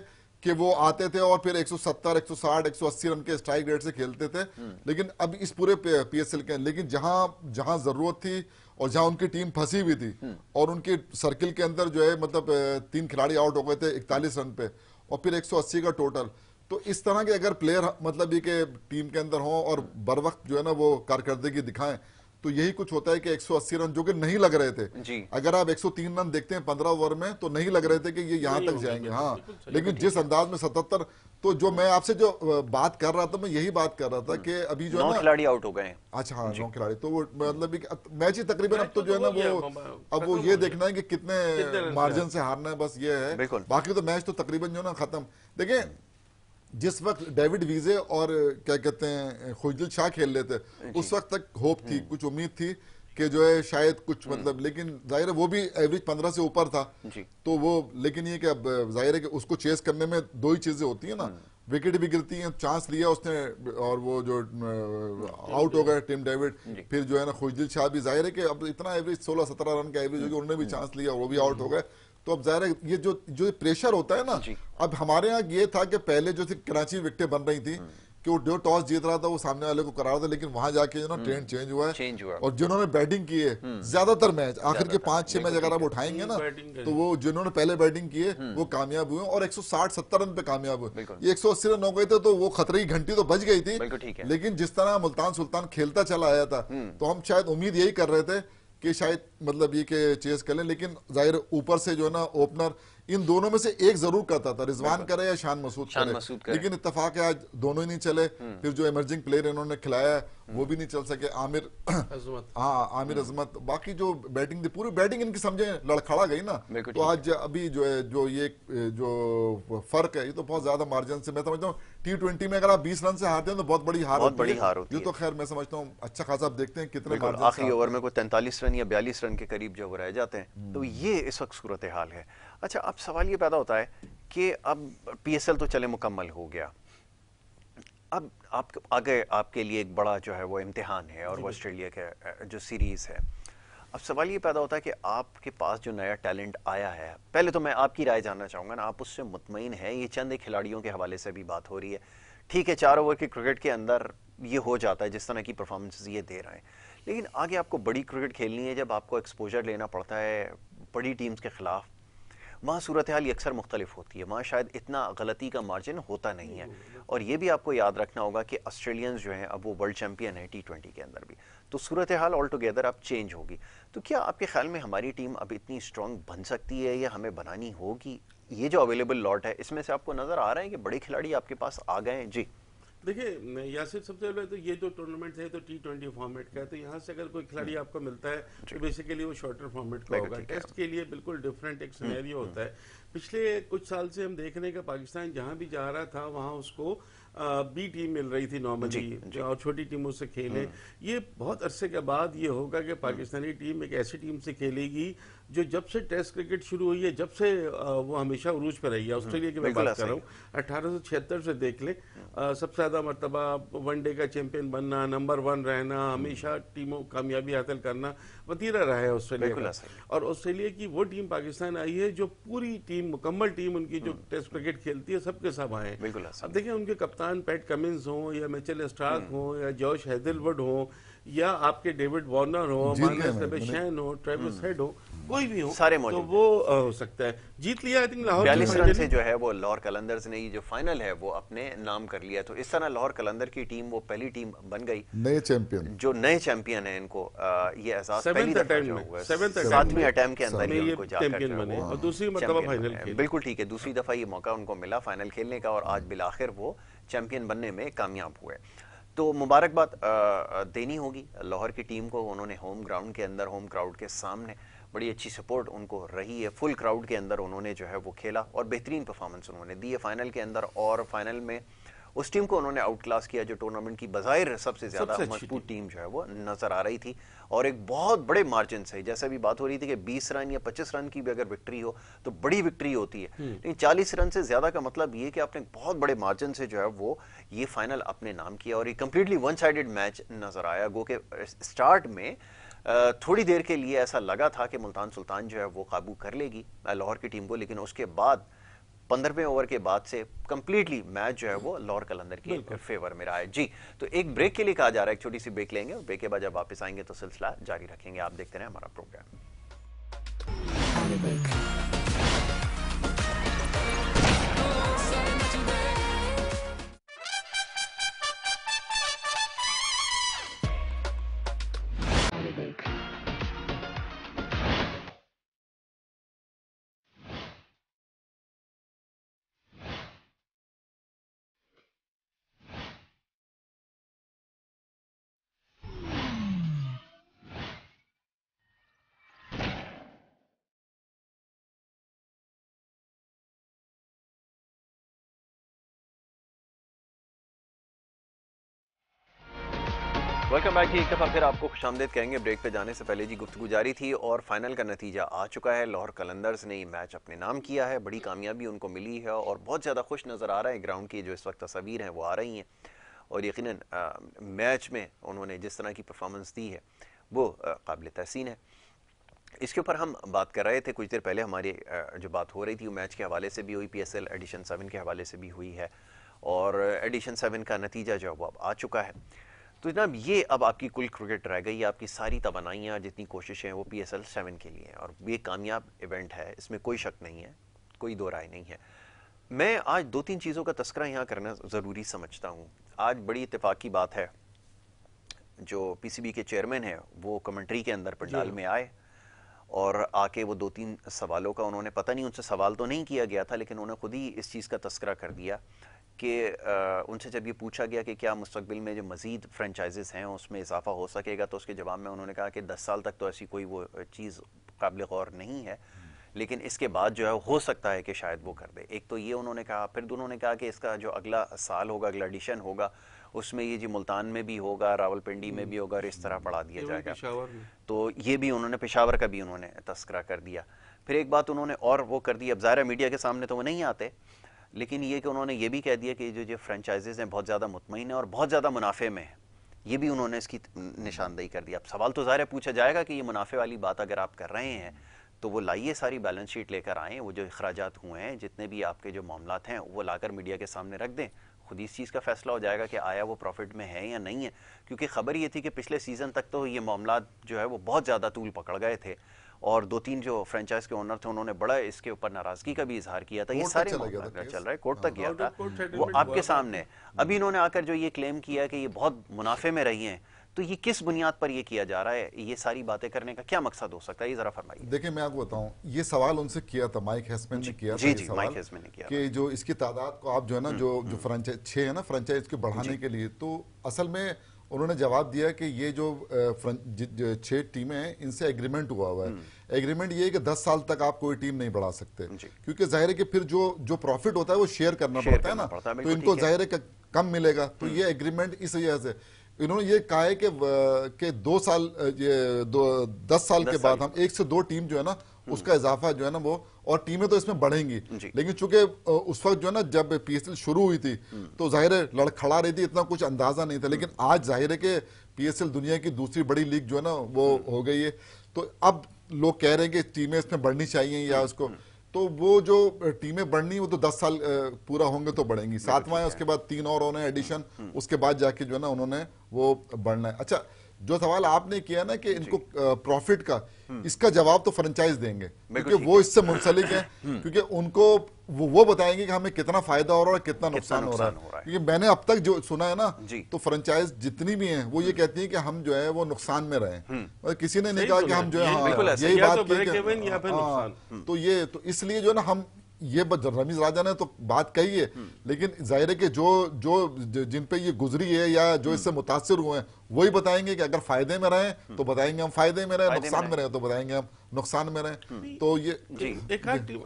कि वो आते थे और फिर 170, 160, 180 रन के स्ट्राइक रेट से खेलते थे हम्म। लेकिन अब इस पूरे पीएसएल के लेकिन जहां जहां जरूरत थी और जहां उनकी टीम फंसी हुई थी हम्म। और उनके सर्किल के अंदर जो है मतलब तीन खिलाड़ी आउट हो गए थे इकतालीस रन पे और फिर 180 का टोटल तो इस तरह के अगर प्लेयर मतलब ये टीम के अंदर हों और बर वक्त जो है ना वो कारकर्दगी दिखाएं तो यही कुछ होता है कि 180 रन जो कि नहीं लग रहे थे अगर आप 103 रन देखते हैं 15 ओवर में तो नहीं लग रहे थे कि ये यहां तक जाएंगे हाँ लेकिन जिस अंदाज में 77 तो जो मैं आपसे जो बात कर रहा था मैं यही बात कर रहा था हम्म। कि अभी जो है ना खिलाड़ी आउट हो गए अच्छा हाँ नौ खिलाड़ी तो वो मतलब मैच ही तकरीबन अब तो जो तो है ना वो अब वो ये देखना है कि कितने मार्जिन से हारना है बस ये है बाकी तो मैच तो तकरीबन जो है ना खत्म देखिये जिस वक्त डेविड वीजे और क्या कहते हैं खुजल शाह खेल रहे थे उस वक्त तक होप थी हम्म। कुछ उम्मीद थी कि जो है शायद कुछ हम्म। मतलब लेकिन जाहिर है वो भी एवरेज पंद्रह से ऊपर था तो वो लेकिन ये कि अब जाहिर है कि उसको चेस करने में दो ही चीजें होती है ना हम्म। विकेट भी गिरती है चांस लिया उसने और वो जो आउट हो गया टीम डेविड फिर जो है ना खुजदिल शाह भी जाहिर है कि अब इतना एवरेज सोलह सत्रह रन का एवरेज हो गया उन्होंने भी चांस लिया वो भी आउट हो गए तो अब जाहिर है ये जो जो प्रेशर होता है ना अब हमारे यहाँ ये था कि पहले जो कराची विकटें बन रही थी हम्म। कि वो जो टॉस जीत रहा था वो सामने वाले को करा रहा था लेकिन वहां जाके जो ना ट्रेंड चेंज हुआ है चेंज हुआ और जिन्होंने बैटिंग की है हम्म। ज्यादातर मैच आखिर के पांच छह मैच अगर आप उठाएंगे ना तो वो जिन्होंने पहले बैटिंग की है हम्म। वो कामयाब हुए और 160 70 रन पे कामयाब हुए ये 180 रन हो गए थे तो वो खतरे की घंटी तो बच गई थी लेकिन जिस तरह मुल्तान सुल्तान खेलता चला आया था तो हम शायद उम्मीद यही कर रहे थे कि शायद मतलब ये कि चेस कर लें लेकिन ज़ाहिर ऊपर से जो है ना ओपनर इन दोनों में से एक जरूर करता था रिजवान करे या शान मसूद करे, लेकिन इतफाक है आज दोनों ही नहीं चले हम्म। फिर जो इमर्जिंग प्लेयर इन्होंने खिलाया वो हम्म। भी नहीं चल सके आमिर हाँ आमिर हम्म। अजमत बाकी जो बैटिंग थी पूरी बैटिंग इनकी समझे लड़खड़ा गई ना तो आज अभी जो है जो ये जो फर्क है ये तो बहुत ज्यादा मार्जिन से मैं समझता हूँ टी ट्वेंटी में अगर आप बीस रन से हारते हैं तो बहुत बड़ी हार बड़ी हार होती ये तो खैर मैं समझता हूँ अच्छा खासा आप देखते हैं कितने आखिरी ओवर में कोई तैंतालीस रन या बयालीस रन के करीब जो रह जाते हैं तो ये इस वक्त सूरत हाल है अच्छा अब सवाल ये पैदा होता है कि अब पीएसएल तो चले मुकम्मल हो गया अब आप आगे आपके लिए एक बड़ा जो है वो इम्तहान है और ऑस्ट्रेलिया का जो सीरीज़ है अब सवाल ये पैदा होता है कि आपके पास जो नया टैलेंट आया है पहले तो मैं आपकी राय जानना चाहूँगा ना आप उससे मुतमिन है ये चंद खिलाड़ियों के हवाले से भी बात हो रही है ठीक है चार ओवर के क्रिकेट के अंदर ये हो जाता है जिस तरह की परफॉर्मेंस ये दे रहे हैं लेकिन आगे आपको बड़ी क्रिकेट खेलनी है जब आपको एक्सपोजर लेना पड़ता है बड़ी टीम्स के ख़िलाफ़ वहाँ सूरत हाल अक्सर मुख्तलिफ होती है वहाँ शायद इतना गलती का मार्जिन होता नहीं है और ये भी आपको याद रखना होगा कि ऑस्ट्रेलियंस जो हैं अब वो वर्ल्ड चैम्पियन है टी ट्वेंटी के अंदर भी तो सूरत हाल ऑल टुगेदर अब चेंज होगी तो क्या आपके ख्याल में हमारी टीम अब इतनी स्ट्रॉन्ग बन सकती है या हमें बनानी होगी ये जो अवेलेबल लॉट है इसमें से आपको नज़र आ रहा है कि बड़े खिलाड़ी आपके पास आ गए हैं जी देखिए यासिर सबसे पहले तो ये जो टूर्नामेंट है तो टी ट्वेंटी फॉर्मेट का है तो यहाँ से अगर कोई खिलाड़ी हम्म। आपको मिलता है तो बेसिकली वो शॉर्टर फॉर्मेट का होगा टेस्ट के लिए बिल्कुल डिफरेंट एक सिनेरियो हम्म, होता हम्म। है पिछले कुछ साल से हम देख रहे हैं कि पाकिस्तान जहाँ भी जा रहा था वहाँ उसको बी टीम मिल रही थी नॉर्मली और छोटी टीमों से खेले ये बहुत अरसे के बाद ये होगा कि पाकिस्तानी टीम एक ऐसी टीम से खेलेगी जो जब से टेस्ट क्रिकेट शुरू हुई है जब से वो हमेशा उरूज पर रही है ऑस्ट्रेलिया की मैं बात कर रहा हूँ अठारह से देख ले सबसे ज़्यादा मरतबा वनडे का चैंपियन बनना नंबर वन रहना हमेशा टीमों कामयाबी हासिल करना वतीरा रहा है ऑस्ट्रेलिया और ऑस्ट्रेलिया की वो टीम पाकिस्तान आई है जो पूरी टीम मुकम्मल टीम उनकी जो हम्म। टेस्ट क्रिकेट खेलती है सबके सब आए अब देखिए उनके कप्तान पैट कमिंस हो या मिचेल स्टार्क हो हम्म। या जॉर्ज हैदलवुड हो या आपके डेविड वार्नर हो शैन हो ट्रेविस हम्म। हेड हो कोई भी हो सारे तो वो हो सकता है जीत लिया आई थिंक लाहौर रन से जो है वो लाहौर कलंदर्स ने जो फाइनल है वो अपने नाम कर लिया तो इस तरह लाहौर कलंदर की टीम वो पहली टीम बन गई नए चैंपियन जो नए चैंपियन है इनको आ, ये एहसास दूसरी मतलब फाइनल बिल्कुल ठीक है दूसरी दफा ये मौका उनको मिला फाइनल खेलने का और आज बिलाखिर वो चैंपियन बनने में कामयाब हुए तो मुबारकबाद देनी होगी लाहौर की टीम को उन्होंने होम ग्राउंड के अंदर होम क्राउड के सामने बड़ी अच्छी सपोर्ट उनको रही है फुल क्राउड के अंदर उन्होंने जो है वो खेला और बेहतरीन परफॉर्मेंस उन्होंने दी है फाइनल के अंदर और फाइनल में उस टीम को उन्होंने आउट क्लास किया जो टूर्नामेंट की बजाय सबसे ज्यादा मजबूत टीम जो है वो नजर आ रही थी और एक बहुत बड़े मार्जिन से जैसे अभी बात हो रही थी कि बीस रन या पच्चीस रन की भी अगर विक्ट्री हो तो बड़ी विक्ट्री होती है हम्म। लेकिन चालीस रन से ज्यादा का मतलब ये कि आपने बहुत बड़े मार्जिन से जो है वो ये फाइनल अपने नाम किया और ये कंप्लीटली वन साइडेड मैच नजर आया गो के स्टार्ट में थोड़ी देर के लिए ऐसा लगा था कि मुल्तान सुल्तान जो है वो काबू कर लेगी लाहौर की टीम को लेकिन उसके बाद पंद्रहवें ओवर के बाद से कंप्लीटली मैच जो है वो लॉर कलंदर की फेवर में रहा है जी तो एक ब्रेक के लिए कहा जा रहा है एक छोटी सी ब्रेक लेंगे और ब्रेक के बाद जब वापस आएंगे तो सिलसिला जारी रखेंगे आप देखते रहे हमारा प्रोग्राम वेलकम बैक जी एक दफ़ा फिर आपको खुश आमदेद कहेंगे ब्रेक पे जाने से पहले जी गुफ्तु जारी थी और फाइनल का नतीजा आ चुका है लाहौर कलंदर्स ने ये मैच अपने नाम किया है बड़ी कामयाबी उनको मिली है और बहुत ज़्यादा खुश नज़र आ रहा है ग्राउंड की जो इस वक्त तस्वीर हैं वो आ रही हैं और यकीन मैच में उन्होंने जिस तरह की परफॉर्मेंस दी है वो काबिल तहसीन है इसके ऊपर हम बात कर रहे थे कुछ देर पहले हमारी जो बात हो रही थी वो मैच के हवाले से भी हुई P S L edition seven के हवाले से भी हुई है और एडिशन सेवन का नतीजा जो है वो अब आ चुका है तो जनाब ये अब आपकी कुल क्रिकेट रह गई आपकी सारी तोानाइयाँ जितनी कोशिशें हैं वो पी एस एल सेवन के लिए हैं और ये कामयाब इवेंट है इसमें कोई शक नहीं है कोई दो राय नहीं है मैं आज दो तीन चीज़ों का तस्करा यहाँ करना ज़रूरी समझता हूँ आज बड़ी इतफाक़ी बात है जो पी सी बी के चेयरमैन हैं वो कमेंट्री के अंदर पंडाल में आए और आके वो दो तीन सवालों का उन्होंने पता नहीं उनसे सवाल तो नहीं किया गया था लेकिन उन्होंने खुद ही इस चीज़ का तस्करा कर दिया कि उनसे जब ये पूछा गया कि क्या मुस्तबिल में जो मज़ीद फ्रेंचाइज हैं उसमें इजाफा हो सकेगा तो उसके जवाब में उन्होंने कहा कि दस साल तक तो ऐसी कोई वो चीज़ काबिल गौर नहीं है लेकिन इसके बाद जो है हो सकता है कि शायद वो कर दे एक तो ये उन्होंने कहा फिर तो उन्होंने कहा कि इसका जो अगला साल होगा अगला एडिशन होगा उसमें ये जी मुल्तान में भी होगा रावलपिंडी में भी होगा और इस तरह पढ़ा दिया जाएगा तो ये भी उन्होंने पेशावर का भी उन्होंने तस्करा कर दिया फिर एक बात उन्होंने और वो कर दी अब ज़ाहिर मीडिया के सामने तो वो नहीं आते लेकिन ये कि उन्होंने ये भी कह दिया कि जो जो फ्रेंचाइजेज हैं बहुत ज़्यादा मुतमिन हैं और बहुत ज़्यादा मुनाफे में हैं ये भी उन्होंने इसकी निशानदेही कर दी अब सवाल तो ज़ाहिर पूछा जाएगा कि ये मुनाफे वाली बात अगर आप कर रहे हैं तो वो लाइए सारी बैलेंस शीट लेकर आएँ वो जो अखराज हुए हैं जितने भी आपके जो मामला हैं वो लाकर मीडिया के सामने रख दें खुद इस चीज़ का फैसला हो जाएगा कि आया वो प्रॉफिट में है या नहीं है क्योंकि खबर ये थी कि पिछले सीज़न तक तो ये मामला जो है वो बहुत ज़्यादा तूल पकड़ गए थे और दो तीन जो फ्रेंचाइज के ओनर थे उन्होंने बड़ा इसके ऊपर नाराजगी का भी इजहार किया था ये सारे अच्छा चल रहा है कोर्ट तक हाँ। गया था वो आपके सामने अभी हम्म। इन्होंने आकर जो ये क्लेम किया कि ये बहुत मुनाफे में रही हैं तो ये किस बुनियाद पर ये किया जा रहा है ये सारी बातें करने का क्या मकसद हो सकता है ये जरा फरमाइए देखिए मैं आपको बताऊं ये सवाल उनसे किया था माइक हेस्मैन ने किया जी, था जी, माइक हेस्मैन ने किया कि जो इसकी तादाद को आप जो है ना हम्म, जो हम्म। जो फ्रेंचाइज छह है ना फ्रेंचाइज के बढ़ाने के लिए तो असल में उन्होंने जवाब दिया कि ये जो छह टीमें हैं इनसे एग्रीमेंट हुआ हुआ है हम्म। एग्रीमेंट ये है कि दस साल तक आप कोई टीम नहीं बढ़ा सकते क्योंकि जाहिर है कि फिर जो जो प्रॉफिट होता है वो शेयर करना शेयर पड़ता है ना पड़ता तो इनको जाहिर है कम मिलेगा तो हम्म। ये एग्रीमेंट इस वजह से इन्होंने ये कहा है कि, दो साल ये दो दस साल दस के बाद हम एक से दो टीम जो है ना हम्म। उसका इजाफा जो है ना वो और टीमें तो इसमें बढ़ेंगी लेकिन चूंकि उस वक्त जो है ना जब पीएसएल शुरू हुई थी हम्म। तो जाहिर है लड़खड़ा रही थी इतना कुछ अंदाजा नहीं था लेकिन आज जाहिर है कि पीएसएल दुनिया की दूसरी बड़ी लीग जो है ना वो हम्म। हो गई है तो अब लोग कह रहे हैं कि टीमें इसमें बढ़नी चाहिए या उसको तो वो जो टीमें बढ़नी वो तो दस साल पूरा होंगे तो बढ़ेंगी सातवा उसके बाद तीन और उन्होंने एडिशन उसके बाद जाके जो है ना उन्होंने वो बढ़ना है अच्छा जो सवाल आपने किया ना कि इनको प्रॉफिट का हम्म। इसका जवाब तो फ्रेंचाइज देंगे क्योंकि वो इससे मुंसलिक है हम्म। क्योंकि उनको वो वो बताएंगे कि हमें कितना फायदा हो रहा है कितना नुकसान हो रहा है क्योंकि मैंने अब तक जो सुना है ना तो फ्रेंचाइज जितनी भी हैं वो ये हम्म। कहती है कि हम जो है वो नुकसान में रहे किसी ने नहीं कहा कि हम जो है हाँ, यही बात तो, हाँ, तो ये तो इसलिए जो है ना हम ये रमीज राजा ने तो बात कही है हम्म। लेकिन जाहिर है कि जो जो जिन पे ये गुजरी है या जो इससे हम्म। मुतासर हुए हैं वही बताएंगे कि अगर फायदे में रहें हम्म। तो बताएंगे हम फायदे में रहें नुकसान में, रहें तो बताएंगे हम नुकसान में रहें तो ये देखा टीम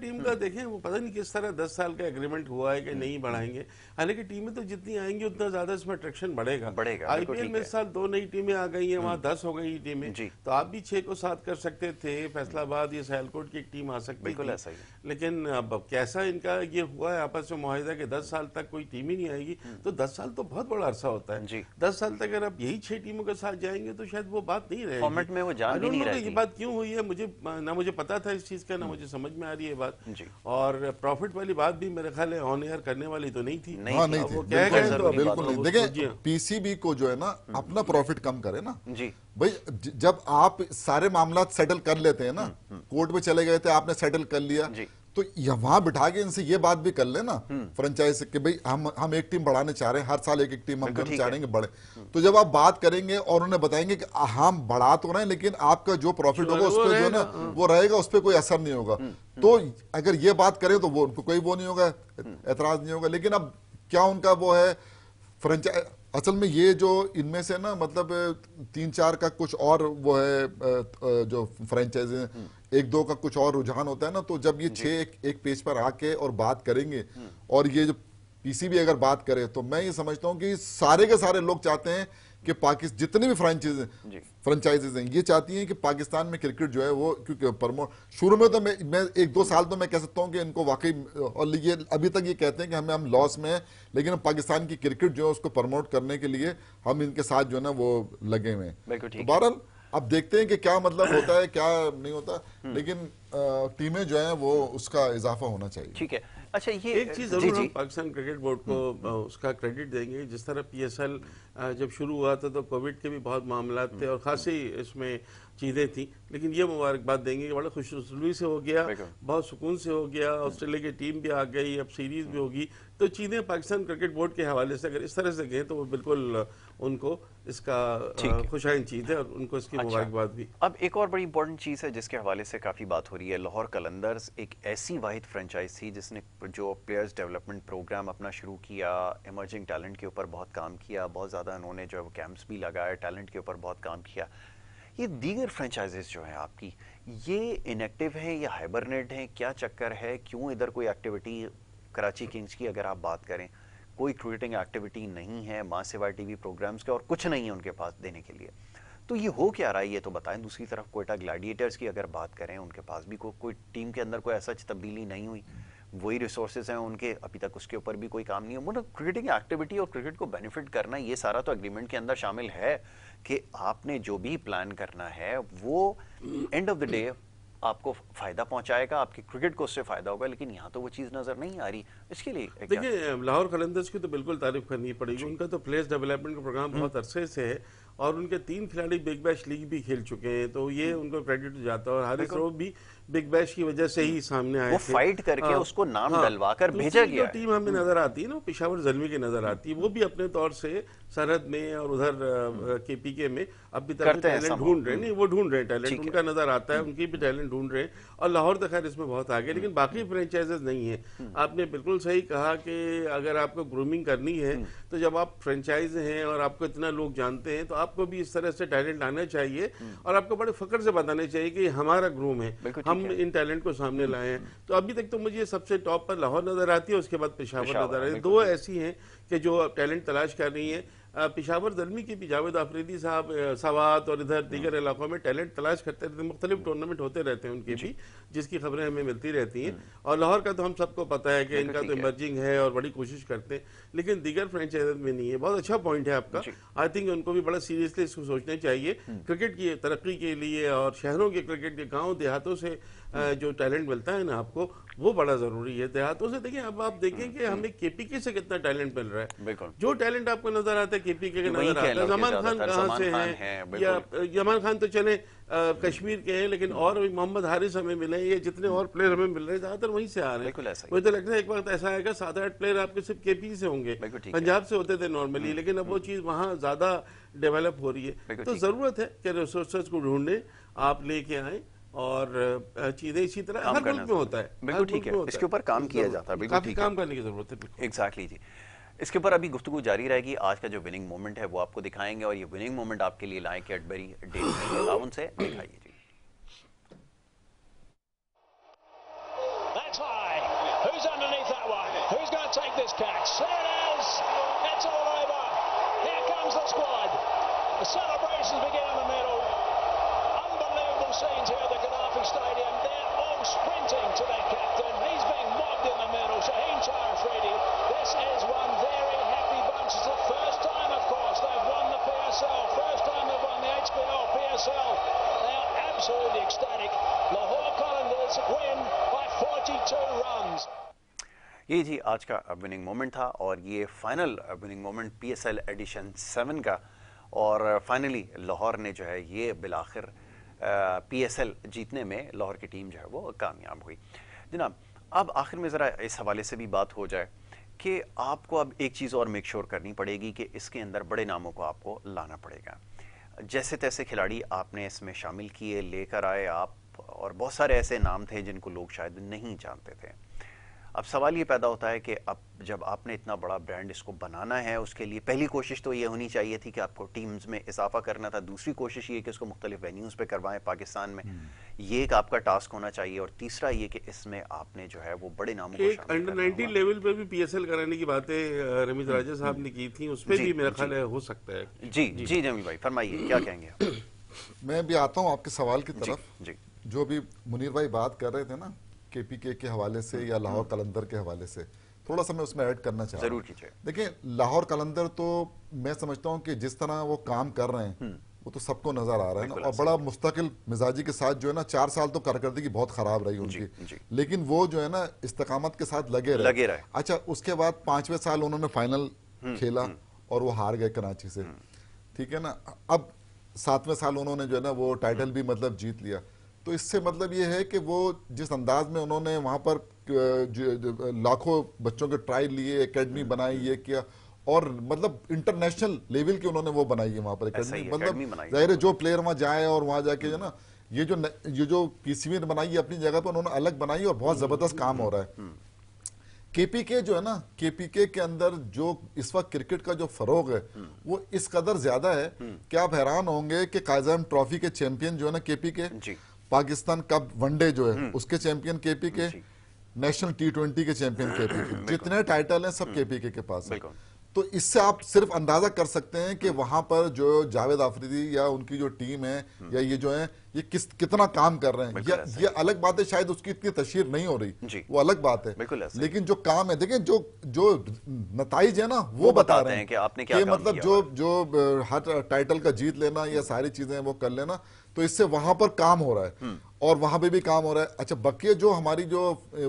टीम का देखें वो पता नहीं किस तरह दस साल का एग्रीमेंट हुआ है कि नहीं बढ़ाएंगे हालांकि टीमें तो जितनी आएंगी उतना ज्यादा इसमें अट्रैक्शन बढ़ेगा बढ़ेगा आईपीएल में इस साल दो नई टीमें आ गई हैं वहाँ दस हो गई टीमें तो आप भी छह को सात कर सकते थे फैसलाबाद या सहलकोट की एक टीम आ सकती है चाहिए लेकिन अब कैसा इनका ये हुआ है आपस में माहिदा के दस साल तक कोई टीम ही नहीं आएगी हम्म। तो दस साल तो बहुत बड़ा अरसा होता है जी दस साल तक अगर आप यही छह टीमों के साथ जाएंगे तो शायद वो बात नहीं रहे फॉर्मेट में वो जान नहीं रही ये बात क्यों हुई है मुझे ना मुझे पता था इस चीज़ का ना हम्म। मुझे समझ में आ रही है बात और प्रॉफिट वाली बात भी मेरे ख्याल है ऑन एयर करने वाली तो नहीं थी नहीं हाँ, बिल्कुल तो पीसीबी को जो है ना हम्म। अपना प्रॉफिट कम करे ना जी भाई जब आप सारे मामला सेटल कर लेते हैं ना हम्म, हम्म। कोर्ट में चले गए थे आपने सेटल कर लिया तो यहाँ बिठा के इनसे ये बात भी कर लेना फ्रेंचाइज के भाई हम हम एक टीम बढ़ाने चाह रहे हैं हर साल एक एक टीम हम करना चाह रहे हैं बढ़े हम्म। तो जब आप बात करेंगे और उन्हें बताएंगे कि हम बढ़ा तो रहे लेकिन आपका जो प्रॉफिट होगा उस पर जो ना वो रहेगा उस पर कोई असर नहीं होगा तो अगर ये बात करें तो वो उनको कोई वो नहीं होगा एतराज नहीं होगा लेकिन अब क्या उनका वो है फ्रेंचाइज असल में ये जो इनमें से ना मतलब तीन चार का कुछ और वो है जो फ्रेंचाइज हम्म। एक दो का कुछ और रुझान होता है ना तो जब ये छह एक, एक पेज पर आके और बात करेंगे हम्म। और ये जो पीसीबी अगर बात करे तो मैं ये समझता हूँ कि सारे के सारे लोग चाहते हैं कि पाकिस्तान जितने भी फ्रेंचाइज फ्रेंचाइजेज हैं ये चाहती हैं कि पाकिस्तान में क्रिकेट जो है वो क्योंकि प्रमोट शुरू में तो मैं मैं एक दो साल तो मैं कह सकता हूँ कि इनको वाकई और ये अभी तक ये कहते हैं कि हमें हम लॉस में हैं लेकिन पाकिस्तान की क्रिकेट जो है उसको प्रमोट करने के लिए हम इनके साथ जो है ना वो लगे हुए हैं बहरहाल अब देखते हैं कि क्या मतलब होता है क्या नहीं होता हम्म। लेकिन टीमें जो है वो उसका इजाफा होना चाहिए ठीक है अच्छा ये एक चीज जरूर हम पाकिस्तान क्रिकेट बोर्ड को हम्म। उसका क्रेडिट देंगे जिस तरह पीएसएल जब शुरू हुआ था तो कोविड के भी बहुत मामला थे हम्म। और खासी इसमें चीज़ें थी लेकिन ये मुबारकबाद देंगे कि बड़ा खुशी से हो गया बहुत सुकून से हो गया ऑस्ट्रेलिया की टीम भी आ गई अब सीरीज़ भी होगी तो चीज़ें पाकिस्तान क्रिकेट बोर्ड के हवाले से अगर इस तरह से गए तो वो बिल्कुल उनको इसका खुशाइन चीज़ है और उनको इसकी अच्छा। मुबारकबाद भी अब एक और बड़ी इंपॉर्टेंट चीज़ है जिसके हवाले से काफ़ी बात हो रही है लाहौर कलंदर्स एक ऐसी वाहिद फ्रेंचाइज थी जिसने जो प्लेयर्स डेवलपमेंट प्रोग्राम अपना शुरू किया इमर्जिंग टैलेंट के ऊपर बहुत काम किया बहुत ज़्यादा उन्होंने जो है कैंप्स भी लगाए टैलेंट के ऊपर बहुत काम किया ये दीगर फ्रेंचाइजेज जो हैं आपकी ये इनएक्टिव हैं या हाइबरनेट हैं क्या चक्कर है क्यों इधर कोई एक्टिविटी कराची किंग्स की अगर आप बात करें कोई क्रिएटिंग एक्टिविटी नहीं है माँ सेवा टी प्रोग्राम्स के और कुछ नहीं है उनके पास देने के लिए तो ये हो क्या रहा है ये तो बताएं दूसरी तरफ कोयटा ग्लैडिएटर्स की अगर बात करें उनके पास भी को, कोई टीम के अंदर कोई ऐसा तब्दीली नहीं हुई वही रिसोर्सेज हैं उनके अभी तक उसके ऊपर भी कोई काम नहीं है मतलब क्रिकेटिंग एक्टिविटी और क्रिकेट को बेनिफिट करना ये सारा तो एग्रीमेंट के अंदर शामिल है कि आपने जो भी प्लान करना है वो एंड ऑफ द डे आपको फायदा पहुंचाएगा आपके क्रिकेट को उससे फायदा होगा लेकिन यहाँ तो वो चीज नजर नहीं आ रही इसके लिए देखिए लाहौर कलंदर्स की तो बिल्कुल तारीफ करनी पड़ेगी उनका तो प्लेस डेवलपमेंट का प्रोग्राम बहुत हम्म। अरसे से है और उनके तीन खिलाड़ी बिग बैश लीग भी खेल चुके हैं तो ये हम्म। उनको क्रेडिट जाता है और हारिस रोफ भी बिग बैश की वजह से ही सामने आए वो फाइट करके आ, हाँ, उसको नाम हाँ, डलवा कर तो भेजा गया टीम हमें हम्म। नजर आती है ना पिशावर जलवी की नजर आती है वो भी अपने तौर से सरहद में और उधर हम्म। के पी के में अब भी टैलेंट ढूंढ रहे हम्म। नहीं वो ढूंढ रहे हैं टैलेंट उनका नजर आता है उनकी भी टैलेंट ढूंढ रहे हैं और लाहौर तो खैर इसमें बहुत आगे लेकिन बाकी फ्रेंचाइजेज नहीं है आपने बिल्कुल सही कहा कि अगर आपको ग्रूमिंग करनी है तो जब आप फ्रेंचाइज हैं और आपको इतना लोग जानते हैं तो आपको भी इस तरह से टैलेंट आना चाहिए और आपको बड़े फख्र से बताना चाहिए कि हमारा ग्रूम है हम इन टैलेंट को सामने लाए हैं तो अभी तक तो मुझे सबसे टॉप पर लाहौर नजर आती है उसके बाद पेशावर नजर आ रही है दो ऐसी हैं कि जो टैलेंट तलाश कर रही हैं पिशावर जलमी की भी जावेद आफरीदी साहब सवात और इधर दीगर हाँ। इलाकों में टैलेंट तलाश करते रहते हैं मुख्तलिफ टूर्नामेंट हाँ। होते रहते हैं उनके भी जिसकी खबरें हमें मिलती रहती हैं हाँ। और लाहौर का तो हम सबको पता है कि इनका तो इमर्जिंग है और बड़ी कोशिश करते हैं लेकिन दीगर फ्रेंचाइज में नहीं है बहुत अच्छा पॉइंट है आपका आई थिंक उनको भी बड़ा सीरियसली इसको सोचना चाहिए क्रिकेट की तरक्की के लिए और शहरों के क्रिकेट के गाँव देहातों से जो टैलेंट मिलता है ना आपको वो बड़ा जरूरी है देहातों से देखिए अब आप देखें कि हमें केपीके से कितना टैलेंट मिल रहा है जो टैलेंट आपको नजर आता है केपीके के नजर आता है जमान खान कहाँ से है या जमान खान तो चले कश्मीर के हैं लेकिन और मोहम्मद हारिस हमें मिले ये जितने और प्लेयर हमें मिल रहे हैं ज्यादातर वहीं से आ रहे हैं मुझे तो लगता है एक वक्त ऐसा आएगा सात आठ प्लेयर आपके सिर्फ केपी से होंगे पंजाब से होते थे नॉर्मली हम्म। लेकिन अब वो हम्म। चीज वहाँ ज्यादा डेवलप हो रही है तो जरूरत है कि रिसोर्सेज को ढूंढने आप लेके आए और चीजें इसी तरह काम हर करना में होता है बिल्कुल ठीक है इसके ऊपर काम किया जाता है काफी काम करने की जरूरत है एग्जैक्टली जी इसके ऊपर अभी गुफ्तु जारी रहेगी आज का जो विनिंग मोमेंट है वो आपको दिखाएंगे और ये विनिंग मोमेंट आपके लिए लाए कैडबरी डेट से दिखाइए जी celebrations begin in the middle. Unbelievable scenes here. stadium. They're all sprinting to their captain. He's being mobbed in the middle. Shaheen Shah Afridi. This is one very happy bunch. It's the first time, of course, they've won the PSL. First time they've won the HBL PSL. They are absolutely ecstatic. Lahore Collanders win by 42 runs. ये जी आज का winning moment था और ये final winning moment PSL edition seven का और finally Lahore ने जो है ये बिलाखिर पीएसएल जीतने में लाहौर की टीम जो है वो कामयाब हुई जनाब अब आखिर में ज़रा इस हवाले से भी बात हो जाए कि आपको अब एक चीज़ और मेक श्योर करनी पड़ेगी कि इसके अंदर बड़े नामों को आपको लाना पड़ेगा जैसे तैसे खिलाड़ी आपने इसमें शामिल किए लेकर आए आप और बहुत सारे ऐसे नाम थे जिनको लोग शायद नहीं जानते थे अब सवाल ये पैदा होता है कि अब जब आपने इतना बड़ा ब्रांड इसको बनाना है उसके लिए पहली कोशिश तो ये होनी चाहिए थी कि आपको टीम्स में इजाफा करना था दूसरी कोशिश ये कि उसको मुख्तलिफ वेन्यूज़ पे करवाएं पाकिस्तान में हम्म। ये एक आपका टास्क होना चाहिए और तीसरा ये कि इसमें आपने जो है वो बड़े नामों एक अंडर नाइनटीन लेवल पर भी पी एस एल कराने की बातें रमीज हम्म, राजा साहब हम्म। ने की थी उसमें भी मेरा ख्याल हो सकता है जी जी जमी भाई फरमाइए क्या कहेंगे मैं भी आता हूँ आपके सवाल की तरफ जी जो भी मुनीर भाई बात कर रहे थे ना केपीके के हवाले से या हम्म, लाहौर हम्म। कलंदर के हवाले से थोड़ा सा मैं उसमें ऐड करना चाहता हूँ कीजिए देखिए लाहौर कलंदर तो मैं समझता हूँ कि जिस तरह वो काम कर रहे हैं हम्म। वो तो सबको नजर आ रहा है ना और बड़ा मुस्तकिल मिजाजी के साथ जो है ना चार साल तो कारकर्दगी बहुत खराब रही उनकी लेकिन वो जो है ना इस्तकामत के साथ लगे रहे अच्छा उसके बाद पांचवें साल उन्होंने फाइनल खेला और वो हार गए कराची से ठीक है ना अब सातवें साल उन्होंने जो है ना वो टाइटल भी मतलब जीत लिया तो इससे मतलब ये है कि वो जिस अंदाज में उन्होंने वहाँ पर लाखों बच्चों के ट्रायल लिए एकेडमी हम्म। बनाई ये किया और मतलब इंटरनेशनल लेवल की उन्होंने वो बनाई है वहाँ पर एकेडमी मतलब जाहिर जो प्लेयर वहाँ जाए और वहाँ जाके जो ना ये जो ये जो पीसीबी ने बनाई है अपनी जगह पर उन्होंने अलग बनाई और बहुत हम्म, जबरदस्त काम हम्म, हो रहा है केपीके जो है ना केपीके के अंदर जो इस वक्त क्रिकेट का जो फरोग है वो इस कदर ज्यादा है कि आप हैरान होंगे कि काजम ट्रॉफी के चैंपियन जो है ना केपीके पाकिस्तान कप वनडे जो है हम्म। उसके चैंपियन केपी के नेशनल टी ट्वेंटी के चैंपियन केपी के जितने टाइटल हैं सब हम्म। केपी के, के पास है तो इससे आप सिर्फ अंदाजा कर सकते हैं कि वहां पर जो जावेद आफरीदी या उनकी जो टीम है हम्म। या ये जो है ये किस कितना काम कर रहे हैं या ये अलग बात है शायद उसकी इतनी तशहर नहीं हो रही वो अलग बात है लेकिन जो काम है देखें जो जो नतज है ना वो, वो बता रहे हैं कि आपने क्या मतलब जो जो हर टाइटल का जीत लेना या सारी चीजें वो कर लेना तो इससे वहां पर काम हो रहा है हम्म। और वहां पे भी काम हो रहा है अच्छा बकिया जो हमारी जो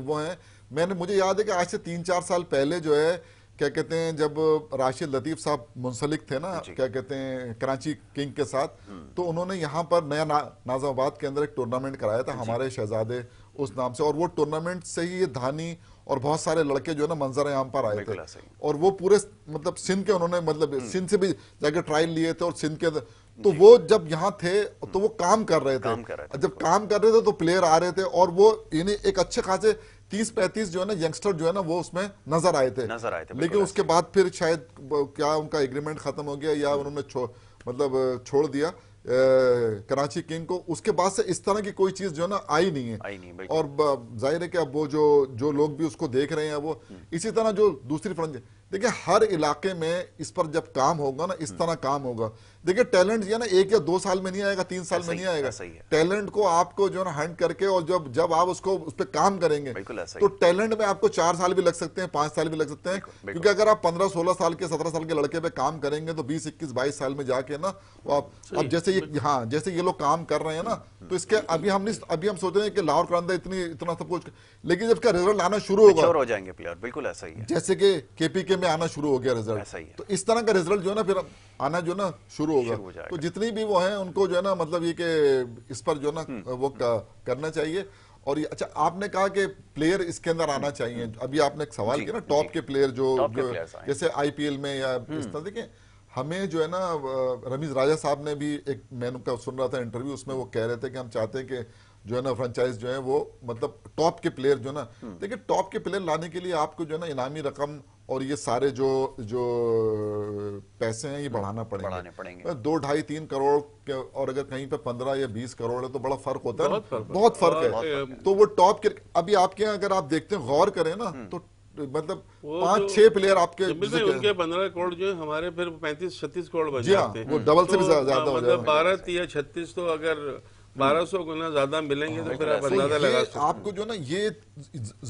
वो है मैंने मुझे याद है कि आज से तीन चार साल पहले जो है क्या कहते हैं जब राशिद लतीफ साहब मुंसलिक थे ना क्या कहते हैं कराची किंग के साथ हम्म। तो उन्होंने यहाँ पर नया ना, नाजाबाद के अंदर एक टूर्नामेंट कराया था हमारे शहजादे उस नाम से और वो टूर्नामेंट से ही ये धानी और बहुत सारे लड़के जो है ना मंजर यहाँ पर आए थे और वो पूरे मतलब सिंध के उन्होंने मतलब हम्म। सिंध से भी जाके ट्रायल लिए थे और सिंध के तो वो जब यहाँ थे तो वो काम कर रहे थे काम कर रहे थे जब काम कर रहे थे तो प्लेयर आ रहे थे और वो यानी एक अच्छे खासे तीस पैंतीस जो है ना यंगस्टर जो है ना वो उसमें नजर आए थे नजर आए थे लेकिन उसके बाद फिर शायद क्या उनका एग्रीमेंट खत्म हो गया या उन्होंने मतलब छोड़ दिया कराची किंग को उसके बाद से इस तरह की कोई चीज जो है ना आई नहीं है आई नहीं और जाहिर है कि अब वो जो जो लोग भी उसको देख रहे हैं वो हम्म। इसी तरह जो दूसरी फ्रंट देखिए हर इलाके में इस पर जब काम होगा ना इस हम्म। तरह काम होगा देखिए टैलेंट ये ना एक या दो साल में नहीं आएगा तीन साल में नहीं आएगा टैलेंट को आपको जो है ना हंड करके और जब जब आप उसको उस पर काम करेंगे तो टैलेंट में आपको चार साल भी लग सकते हैं पांच साल भी लग सकते हैं क्योंकि अगर आप पंद्रह सोलह साल के सत्रह साल के लड़के पे काम करेंगे तो बीस इक्कीस बाईस साल में जाके ना आप अब जैसे ये हाँ जैसे ये लोग काम कर रहे हैं ना तो इसके अभी हम अभी हम सोच रहे हैं कि लाहौर करांदा इतनी इतना सब कुछ लेकिन जब इसका रिजल्ट आना शुरू होगा हो जाएंगे प्लेयर बिल्कुल ऐसा ही है जैसे कि केपीके में आना शुरू हो गया रिजल्ट ऐसा ही है। तो इस तरह का रिजल्ट जो है ना फिर आना जो ना शुरू होगा हो तो जितनी भी वो है उनको जो है ना मतलब ये इस पर जो ना हम्म। वो करना चाहिए और ये अच्छा आपने कहा कि प्लेयर इसके अंदर आना चाहिए अभी आपने एक सवाल किया ना टॉप के प्लेयर जो जैसे आईपीएल में या इस हम्म। तरह देखें हमें जो है ना रमीज राजा साहब ने भी एक मैंने उनका सुन रहा था इंटरव्यू उसमें वो कह रहे थे कि हम चाहते हैं कि जो है ना फ्रेंचाइज जो है वो मतलब टॉप के प्लेयर जो है ना हम्म। देखिए टॉप के प्लेयर लाने के लिए आपको जो है ना इनामी रकम और ये सारे जो जो पैसे हैं ये हम्म, बढ़ाना पड़ेगा पड़ेंगे दो ढाई तीन करोड़ के और अगर कहीं पे पंद्रह या बीस करोड़ है तो बड़ा फर्क होता है बहुत फर्क, बहुत फर्क है तो वो टॉप के अभी आपके अगर आप देखते हैं गौर करें ना हम्म। तो मतलब पांच तो छह प्लेयर आपके उनके पंद्रह करोड़ जो हमारे फिर पैंतीस छत्तीस करोड़ बचे हाँ, वो डबल से भी तो ज्यादा हाँ, मतलब बारह या छत्तीस तो अगर बारह सौ गुना ज्यादा मिलेंगे तो हाँ, फिर आप अंदाजा लगा सकते हैं। आपको जो ना ये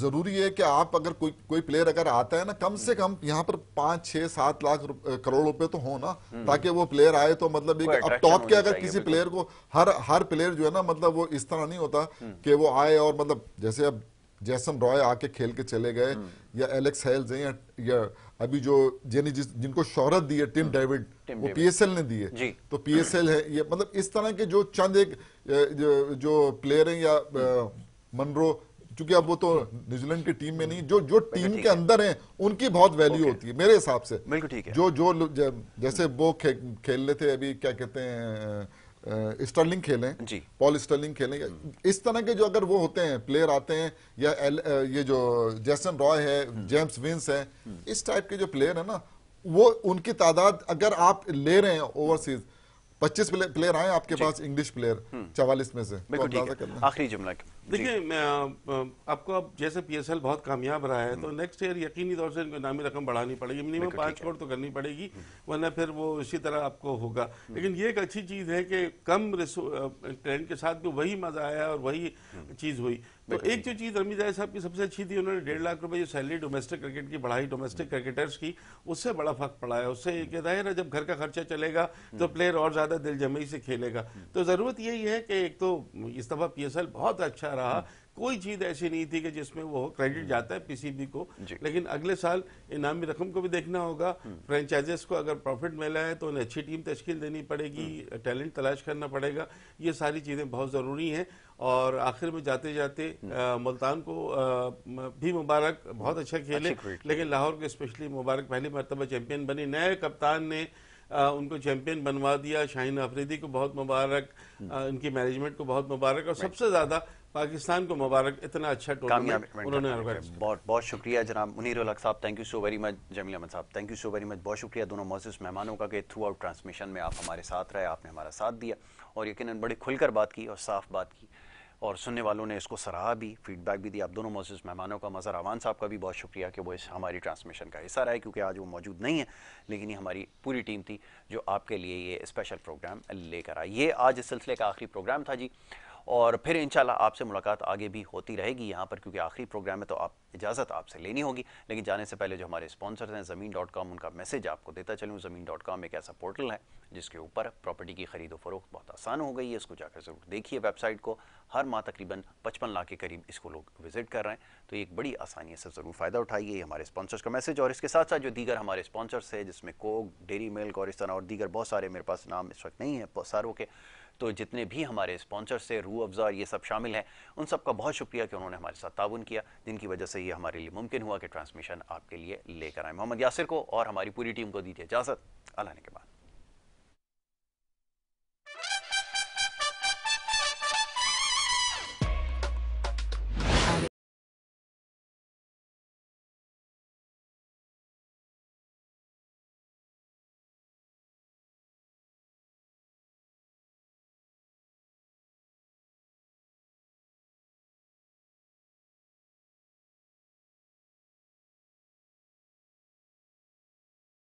जरूरी है कि आप अगर कोई कोई प्लेयर अगर आता है ना कम से कम यहाँ पर पांच छह सात लाख करोड़ रुपए तो हो ना हम्म। ताकि वो प्लेयर आए तो मतलब एक अब टॉप के अगर किसी प्लेयर को हर हर प्लेयर जो है ना मतलब वो इस तरह नहीं होता हम्म। कि वो आए और मतलब जैसे अब जैसन रॉय आके खेल के चले गए हम्म। या एलेक्स हेल्स हैं या, या अभी जो जिस जिनको शोहरत दी है टिम हम्म। डेविड वो पीएसएल ने दी है तो पीएसएल है ये मतलब इस तरह के जो चंद एक जो प्लेयर हैं या मनरो क्योंकि अब वो तो न्यूजीलैंड की टीम में नहीं जो जो टीम के अंदर हैं उनकी बहुत वैल्यू होती है मेरे हिसाब से बिल्कुल ठीक है जो जो जैसे वो खेल रहे थे अभी क्या कहते हैं स्टर्लिंग खेलें पॉल स्टर्लिंग खेलें इस तरह के जो अगर वो होते हैं प्लेयर आते हैं या एल, ये जो जैसन रॉय है हम्म। जेम्स विंस है हम्म। इस टाइप के जो प्लेयर है ना वो उनकी तादाद अगर आप ले रहे हैं ओवरसीज पच्चीस प्लेयर आए आपके पास इंग्लिश हम्म। प्लेयर चवालीस में से तो आखिरी जुमला देखिए आपको अब जैसे पीएसएल बहुत कामयाब रहा है तो नेक्स्ट हम्म। ईयर यकीनी तौर से इनको नामी रकम बढ़ानी पड़ेगी मिनिमम पाँच करोड़ तो करनी पड़ेगी हम्म। वरना फिर वो इसी तरह आपको होगा लेकिन ये एक अच्छी चीज़ है कि कम ट्रेंड के साथ भी वही मज़ा आया और वही चीज़ हुई तो एक जो चीज रमी जाय साहब की सबसे अच्छी थी उन्होंने डेढ़ लाख रुपए जो सैलरी डोमेस्टिक क्रिकेट की बढ़ाई डोमेस्टिक क्रिकेटर्स की उससे बड़ा फर्क पड़ा है उससे कहता है जब घर का खर्चा चलेगा तो प्लेयर हम्म। और ज्यादा दिलजमी से खेलेगा तो जरूरत यही है कि एक तो इस दफा पी बहुत अच्छा रहा हम्म। कोई चीज ऐसी नहीं थी कि जिसमें वो क्रेडिट जाता है पीसीबी को लेकिन अगले साल इनामी रकम को भी देखना होगा फ्रेंचाइजेस को अगर प्रॉफिट मिला है तो उन्हें अच्छी टीम तश्कील देनी पड़ेगी टैलेंट तलाश करना पड़ेगा ये सारी चीज़ें बहुत ज़रूरी हैं और आखिर में जाते जाते आ, हम्म। मुल्तान को आ, भी मुबारक बहुत अच्छा खेले लेकिन लाहौर को स्पेशली मुबारक पहली मरतबा चैम्पियन बनी नए कप्तान ने आ, उनको चैंपियन बनवा दिया शाहीन अफरीदी को बहुत मुबारक इनकी हम्म। मैनेजमेंट को बहुत मुबारक और सबसे ज़्यादा पाकिस्तान को मुबारक इतना अच्छा टूर्नामेंट उन्होंने बहुत बहुत शुक्रिया जनाब मुनीर उलक साहब thank you so very much Jameel Ahmed साहब thank you so very much बहुत शुक्रिया दोनों मौजूद मेहमानों का कि थ्रू आउट ट्रांसमिशन में आप हमारे साथ रहे आपने हमारा साथ दिया और यकीन बड़ी खुलकर बात की और साफ बात की और सुनने वालों ने इसको सराहा भी फीडबैक भी दिया आप दोनों मौजूद मेहमानों का मज़र अवान साहब का भी बहुत शुक्रिया कि वो इस हमारी ट्रांसमिशन का हिस्सा रहा है क्योंकि आज वो मौजूद नहीं है लेकिन ये हमारी पूरी टीम थी जो आपके लिए ये स्पेशल प्रोग्राम लेकर आई ये आज इस सिलसिले का आखिरी प्रोग्राम था जी और फिर इंशाल्लाह आपसे मुलाकात आगे भी होती रहेगी यहाँ पर क्योंकि आखिरी प्रोग्राम है तो आप इजाज़त आपसे लेनी होगी लेकिन जाने से पहले जो हमारे स्पॉन्सर्स हैं ज़मीन डॉट कॉम उनका मैसेज आपको देता चलूँ ज़मीन डॉट कॉम एक ऐसा पोर्टल है जिसके ऊपर प्रॉपर्टी की खरीदो फरोख्त बहुत आसान हो गई है इसको जाकर ज़रूर देखिए वेबसाइट को हर माह तकरीबन पचपन लाख के करीब इसको लोग विजिट कर रहे हैं तो एक बड़ी आसानी से ज़रूर फ़ायदा उठाइए हमारे स्पॉन्सर्स का मैसेज और इसके साथ साथ जो दीगर हमारे स्पॉन्सर्स है जिसमें कोक डेरी मिल्क और इस तरह और दीगर बहुत सारे मेरे पास नाम इस वक्त नहीं है सारों के तो जितने भी हमारे स्पॉन्सर्स से रू अफजा ये सब शामिल हैं उन सब का बहुत शुक्रिया कि उन्होंने हमारे साथ ताउन किया जिनकी वजह से ये हमारे लिए मुमकिन हुआ कि ट्रांसमिशन आपके लिए लेकर आए मोहम्मद यासिर को और हमारी पूरी टीम को दीजिए इजाज़त अल्लाह के बाद